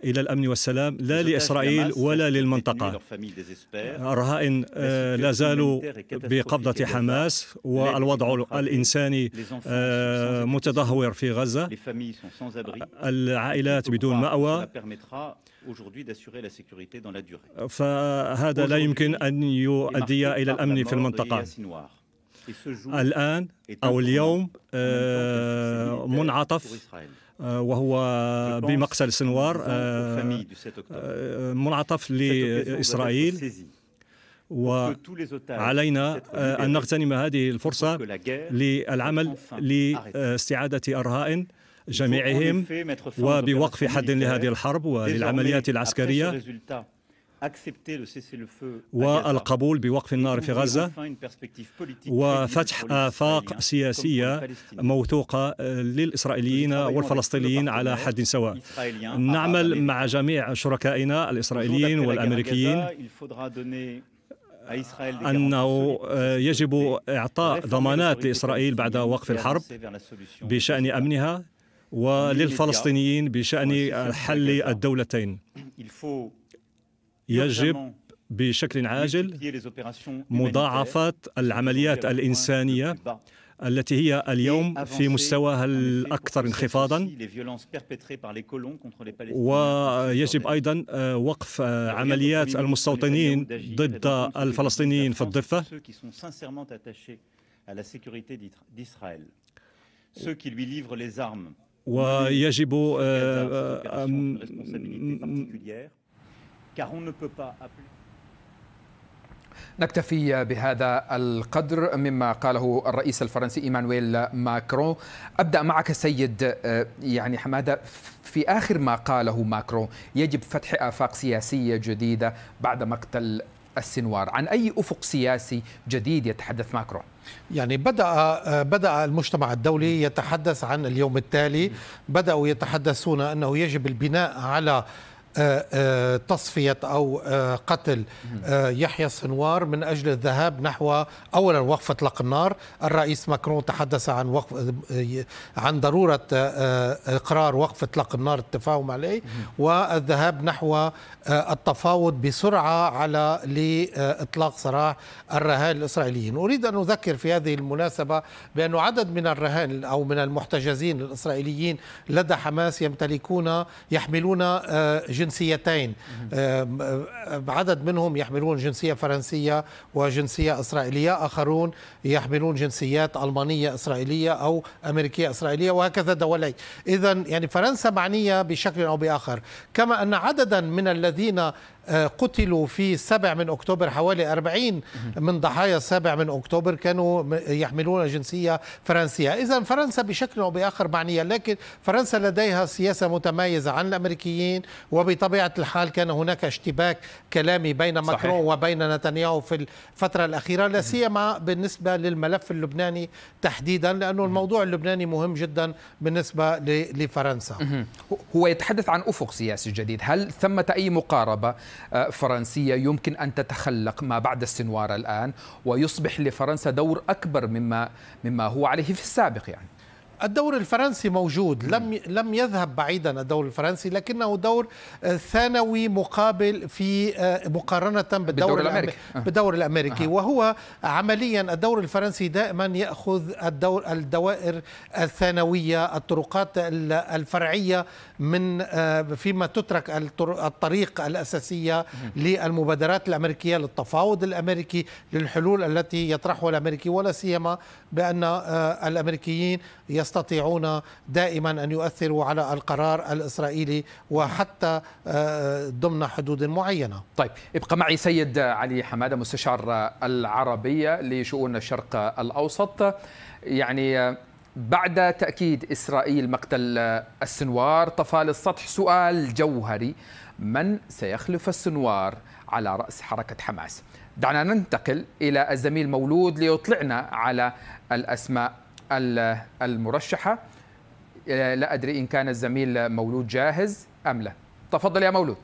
إلى الأمن والسلام لا لإسرائيل ولا للمنطقة الرهائن آه، لا زالوا بقبضة حماس والوضع الإنساني متدهور في غزة العائلات بدون مأوى فهذا لا يمكن أن يؤدي إلى الأمن في المنطقة الآن أو اليوم آه، منعطف آه، وهو بمقتل سنوار آه، منعطف لإسرائيل وعلينا أن نغتنم هذه الفرصة للعمل لاستعادة الرهائن جميعهم وبوقف حد لهذه الحرب وللعمليات العسكرية والقبول بوقف النار في غزة وفتح آفاق سياسية موثوقة آه، للإسرائيليين والفلسطينيين على حد سواء نعمل مع جميع شركائنا الإسرائيليين والأمريكيين أنه آه، يجب إعطاء ضمانات لإسرائيل بعد وقف الحرب بشأن أمنها وللفلسطينيين بشأن حل الدولتين يجب بشكل عاجل مضاعفة العمليات الإنسانية التي هي اليوم في مستواها الأكثر انخفاضا ويجب أيضا آه، وقف آه، عمليات المستوطنين ضد الفلسطينيين في الضفة ويجب نكتفي بهذا القدر مما قاله الرئيس الفرنسي ايمانويل ماكرون ابدا معك سيد آه، يعني حماده في اخر ما قاله ماكرون يجب فتح افاق سياسيه جديده بعد مقتل السنوار عن اي افق سياسي جديد يتحدث ماكرون يعني بدأ آه، بدأ المجتمع الدولي يتحدث عن اليوم التالي بدأوا يتحدثون أنه يجب البناء على آه، آه، تصفية أو آه، قتل يحيى السنوار من أجل الذهاب نحو أولا وقف إطلاق النار الرئيس ماكرون تحدث عن وقف عن ضرورة إقرار وقف إطلاق النار التفاهم عليه والذهاب نحو التفاوض بسرعة على لإطلاق سراح الرهائن الإسرائيليين أريد أن أذكر في هذه المناسبة بأن عدد من الرهائن أو من المحتجزين الإسرائيليين لدى حماس يمتلكون يحملون جنسيتين عدد منهم يحملون جنسية فرنسية وجنسية إسرائيلية آخرون يحملون جنسيات ألمانية إسرائيلية أو أمريكية إسرائيلية وهكذا دولي إذا يعني فرنسا معنية بشكل أو بآخر كما أن عددا من الذين آه، قتلوا في 7 من أكتوبر حوالي 40 من ضحايا 7 من أكتوبر كانوا يحملون جنسية فرنسية إذا فرنسا بشكل أو بآخر معنية لكن فرنسا لديها سياسة متميزة عن الأمريكيين وبطبيعة الحال كان هناك اشتباك كلامي بين ماكرون وبين نتنياهو في الفترة الأخيرة لا سيما بالنسبة للملف اللبناني تحديدا لأنه الموضوع اللبناني مهم جدا بالنسبة لفرنسا هو يتحدث عن أفق سياسي جديد هل ثمة أي مقاربة آه، فرنسية يمكن أن تتخلق ما بعد السنوار الآن ويصبح لفرنسا دور أكبر مما مما هو عليه في السابق يعني الدور الفرنسي موجود لم لم يذهب بعيدا الدور الفرنسي لكنه دور آه، ثانوي مقابل في آه، مقارنه بالدور, بالدور الامريكي آه. بالدور الامريكي وهو عمليا الدور الفرنسي دائما ياخذ الدور الدوائر الثانويه الطرقات الفرعيه من فيما تترك الطريق الاساسيه للمبادرات الامريكيه للتفاوض الامريكي للحلول التي يطرحها الامريكي ولا سيما بان الامريكيين يست يستطيعون دائما أن يؤثروا على القرار الإسرائيلي وحتى آه، ضمن حدود معينة طيب ابقى معي سيد علي حمادة مستشار العربية لشؤون الشرق الأوسط يعني آه، بعد تأكيد إسرائيل مقتل السنوار طفى للسطح سؤال جوهري من سيخلف السنوار على رأس حركة حماس دعنا ننتقل إلى الزميل مولود ليطلعنا على الأسماء المرشحة آه، لا أدري إن كان الزميل مولود جاهز أم لا تفضل يا مولود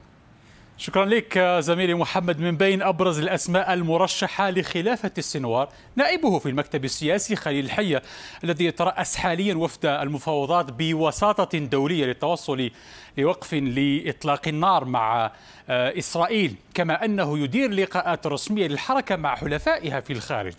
شكرا لك زميلي محمد من بين أبرز الأسماء المرشحة لخلافة السنوار نائبه في المكتب السياسي خليل الحية الذي يترأس حاليا وفد المفاوضات بوساطة دولية للتوصل لوقف لإطلاق النار مع آه، إسرائيل كما أنه يدير لقاءات رسمية للحركة مع حلفائها في الخارج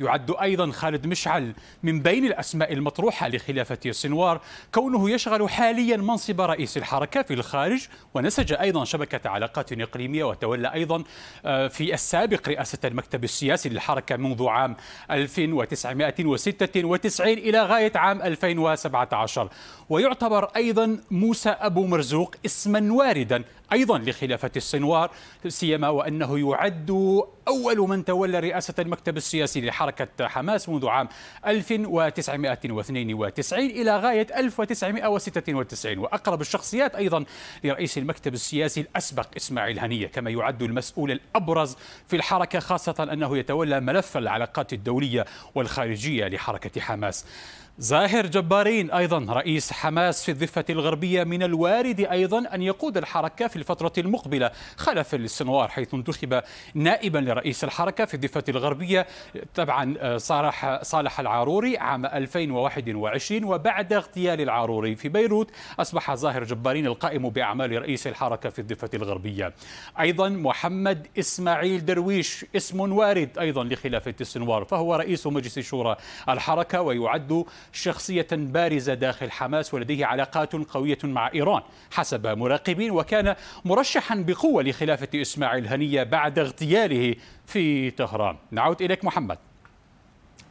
يعد أيضا خالد مشعل من بين الأسماء المطروحة لخلافة السنوار كونه يشغل حاليا منصب رئيس الحركة في الخارج ونسج أيضا شبكة علاقات إقليمية وتولى أيضا آه، في السابق رئاسة المكتب السياسي للحركة منذ عام 1996 إلى غاية عام 2017 ويعتبر أيضا موسى أبو مرزوق اسما واردا أيضا لخلافة السنوار سيما وأنه يعد أول من تولى رئاسة المكتب السياسي لحركة حماس منذ عام 1992 إلى غاية 1996 وأقرب الشخصيات أيضا لرئيس المكتب السياسي الأسبق إسماعيل هنية كما يعد المسؤول الأبرز في الحركة خاصة أنه يتولى ملف العلاقات الدولية والخارجية لحركة حماس زاهر جبارين أيضا رئيس حماس في الضفة الغربية من الوارد أيضا أن يقود الحركة في الفترة المقبلة خلف السنوار حيث انتخب نائبا لرئيس الحركة في الضفة الغربية طبعا آه، صالح, صالح العاروري عام 2021 وبعد اغتيال العاروري في بيروت أصبح زاهر جبارين القائم بأعمال رئيس الحركة في الضفة الغربية أيضا محمد إسماعيل درويش اسم وارد أيضا لخلافة السنوار فهو رئيس مجلس شورى الحركة ويعد شخصية بارزة داخل حماس ولديه علاقات قوية مع إيران حسب مراقبين وكان مرشحا بقوة لخلافة إسماعيل هنية بعد اغتياله في طهران نعود إليك محمد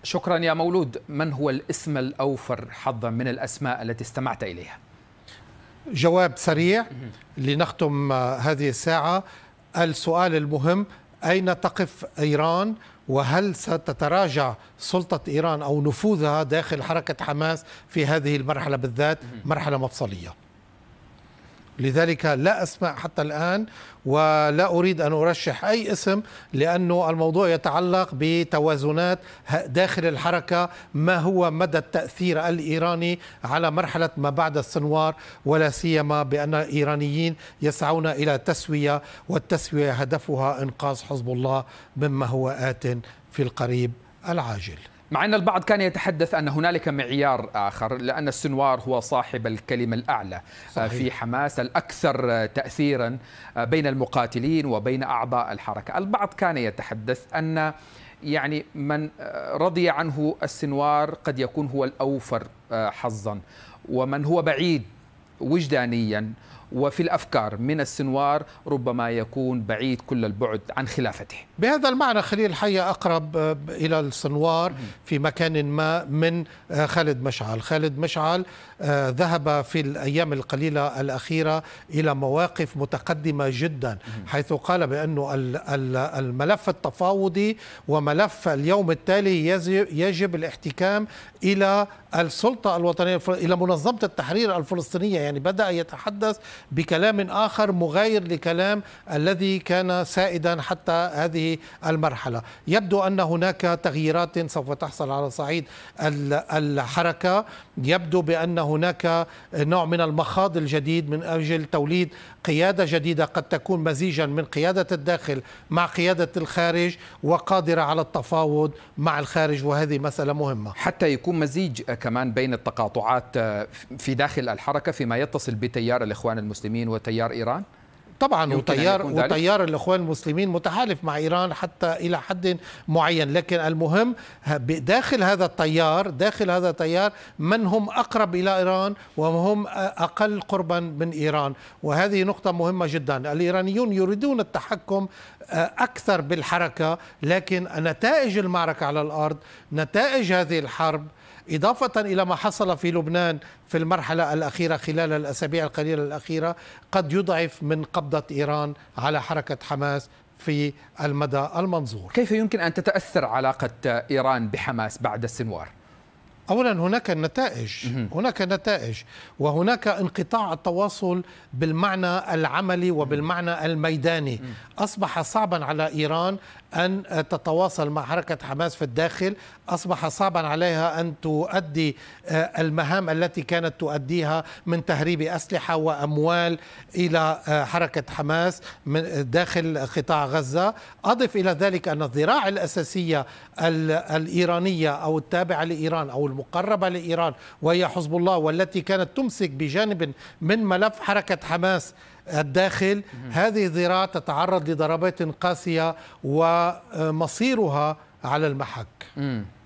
شكرا يا مولود من هو الاسم الأوفر حظا من الأسماء التي استمعت إليها جواب سريع لنختم آه، هذه الساعة السؤال المهم أين تقف إيران وهل ستتراجع سلطة إيران أو نفوذها داخل حركة حماس في هذه المرحلة بالذات مرحلة مفصلية لذلك لا أسمع حتى الآن ولا أريد أن أرشح أي اسم لأنه الموضوع يتعلق بتوازنات داخل الحركة ما هو مدى التأثير الإيراني على مرحلة ما بعد السنوار ولا سيما بأن الإيرانيين يسعون إلى تسوية والتسوية هدفها إنقاذ حزب الله مما هو آت في القريب العاجل مع أن البعض كان يتحدث أن هنالك معيار آخر لأن السنوار هو صاحب الكلمة الأعلى آه، صحيح. في حماس الأكثر آه، تأثيرا آه، بين المقاتلين وبين أعضاء الحركة البعض كان يتحدث أن يعني من رضي عنه السنوار قد يكون هو الأوفر حظا ومن هو بعيد وجدانيا وفي الأفكار من السنوار ربما يكون بعيد كل البعد عن خلافته بهذا المعنى خليل حي أقرب آه، إلى السنوار في مكان ما من آه، خالد مشعل خالد مشعل آه، ذهب في الأيام القليلة الأخيرة إلى مواقف متقدمة جدا حيث قال بأنه الملف التفاوضي وملف اليوم التالي يجب الاحتكام الى السلطه الوطنيه الى منظمه التحرير الفلسطينيه يعني بدا يتحدث بكلام اخر مغاير لكلام الذي كان سائدا حتى هذه المرحله يبدو ان هناك تغييرات سوف تحصل على صعيد الحركه يبدو بان هناك نوع من المخاض الجديد من اجل توليد قيادة جديدة قد تكون مزيجا من قيادة الداخل مع قيادة الخارج وقادرة على التفاوض مع الخارج وهذه مسألة مهمة حتى يكون مزيج كمان بين التقاطعات في داخل الحركة فيما يتصل بتيار الإخوان المسلمين وتيار إيران طبعا وتيار وتيار الاخوان المسلمين متحالف مع ايران حتى الى حد معين لكن المهم داخل هذا التيار داخل هذا التيار من هم اقرب الى ايران وهم اقل قربا من ايران وهذه نقطه مهمه جدا الايرانيون يريدون التحكم اكثر بالحركه لكن نتائج المعركه على الارض نتائج هذه الحرب إضافة إلى ما حصل في لبنان في المرحلة الأخيرة خلال الأسابيع القليلة الأخيرة قد يضعف من قبضة إيران على حركة حماس في المدى المنظور كيف يمكن أن تتأثر علاقة إيران بحماس بعد السنوار؟ اولا هناك نتائج هناك نتائج وهناك انقطاع التواصل بالمعنى العملي وبالمعنى الميداني اصبح صعبا على ايران أن تتواصل مع حركة حماس في الداخل أصبح صعبا عليها أن تؤدي آه، المهام التي كانت تؤديها من تهريب أسلحة وأموال إلى آه، حركة حماس من داخل قطاع غزة أضف إلى ذلك أن الذراع الأساسية الإيرانية أو التابعة لإيران أو المقربة لإيران وهي حزب الله والتي كانت تمسك بجانب من ملف حركة حماس الداخل هذه الذراع تتعرض لضربات قاسية ومصيرها على المحك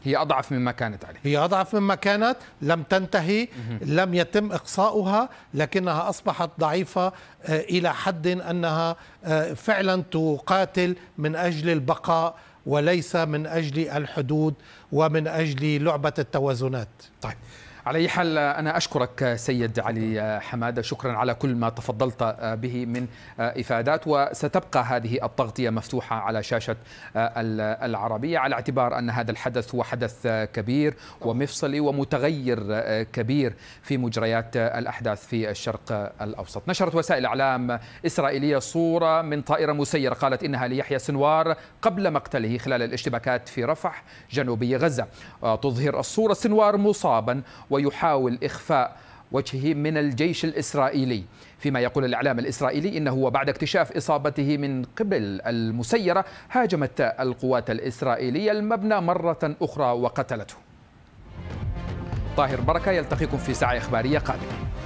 هي أضعف مما كانت عليه هي أضعف مما كانت لم تنتهي لم يتم إقصاؤها لكنها أصبحت ضعيفة آه، إلى حد أنها آه، فعلا تقاتل من أجل البقاء وليس من أجل الحدود ومن أجل لعبة التوازنات طيب على اي حال انا اشكرك سيد علي حماده شكرا على كل ما تفضلت به من افادات وستبقى هذه التغطيه مفتوحه على شاشه العربيه على اعتبار ان هذا الحدث هو حدث كبير ومفصلي ومتغير كبير في مجريات الاحداث في الشرق الاوسط. نشرت وسائل اعلام اسرائيليه صوره من طائره مسيره قالت انها ليحيى سنوار قبل مقتله خلال الاشتباكات في رفح جنوبي غزه. تظهر الصوره سنوار مصابا ويحاول إخفاء وجهه من الجيش الإسرائيلي فيما يقول الإعلام الإسرائيلي إنه وبعد اكتشاف إصابته من قبل المسيرة هاجمت القوات الإسرائيلية المبنى مرة أخرى وقتلته طاهر بركة يلتقيكم في ساعة إخبارية قادمة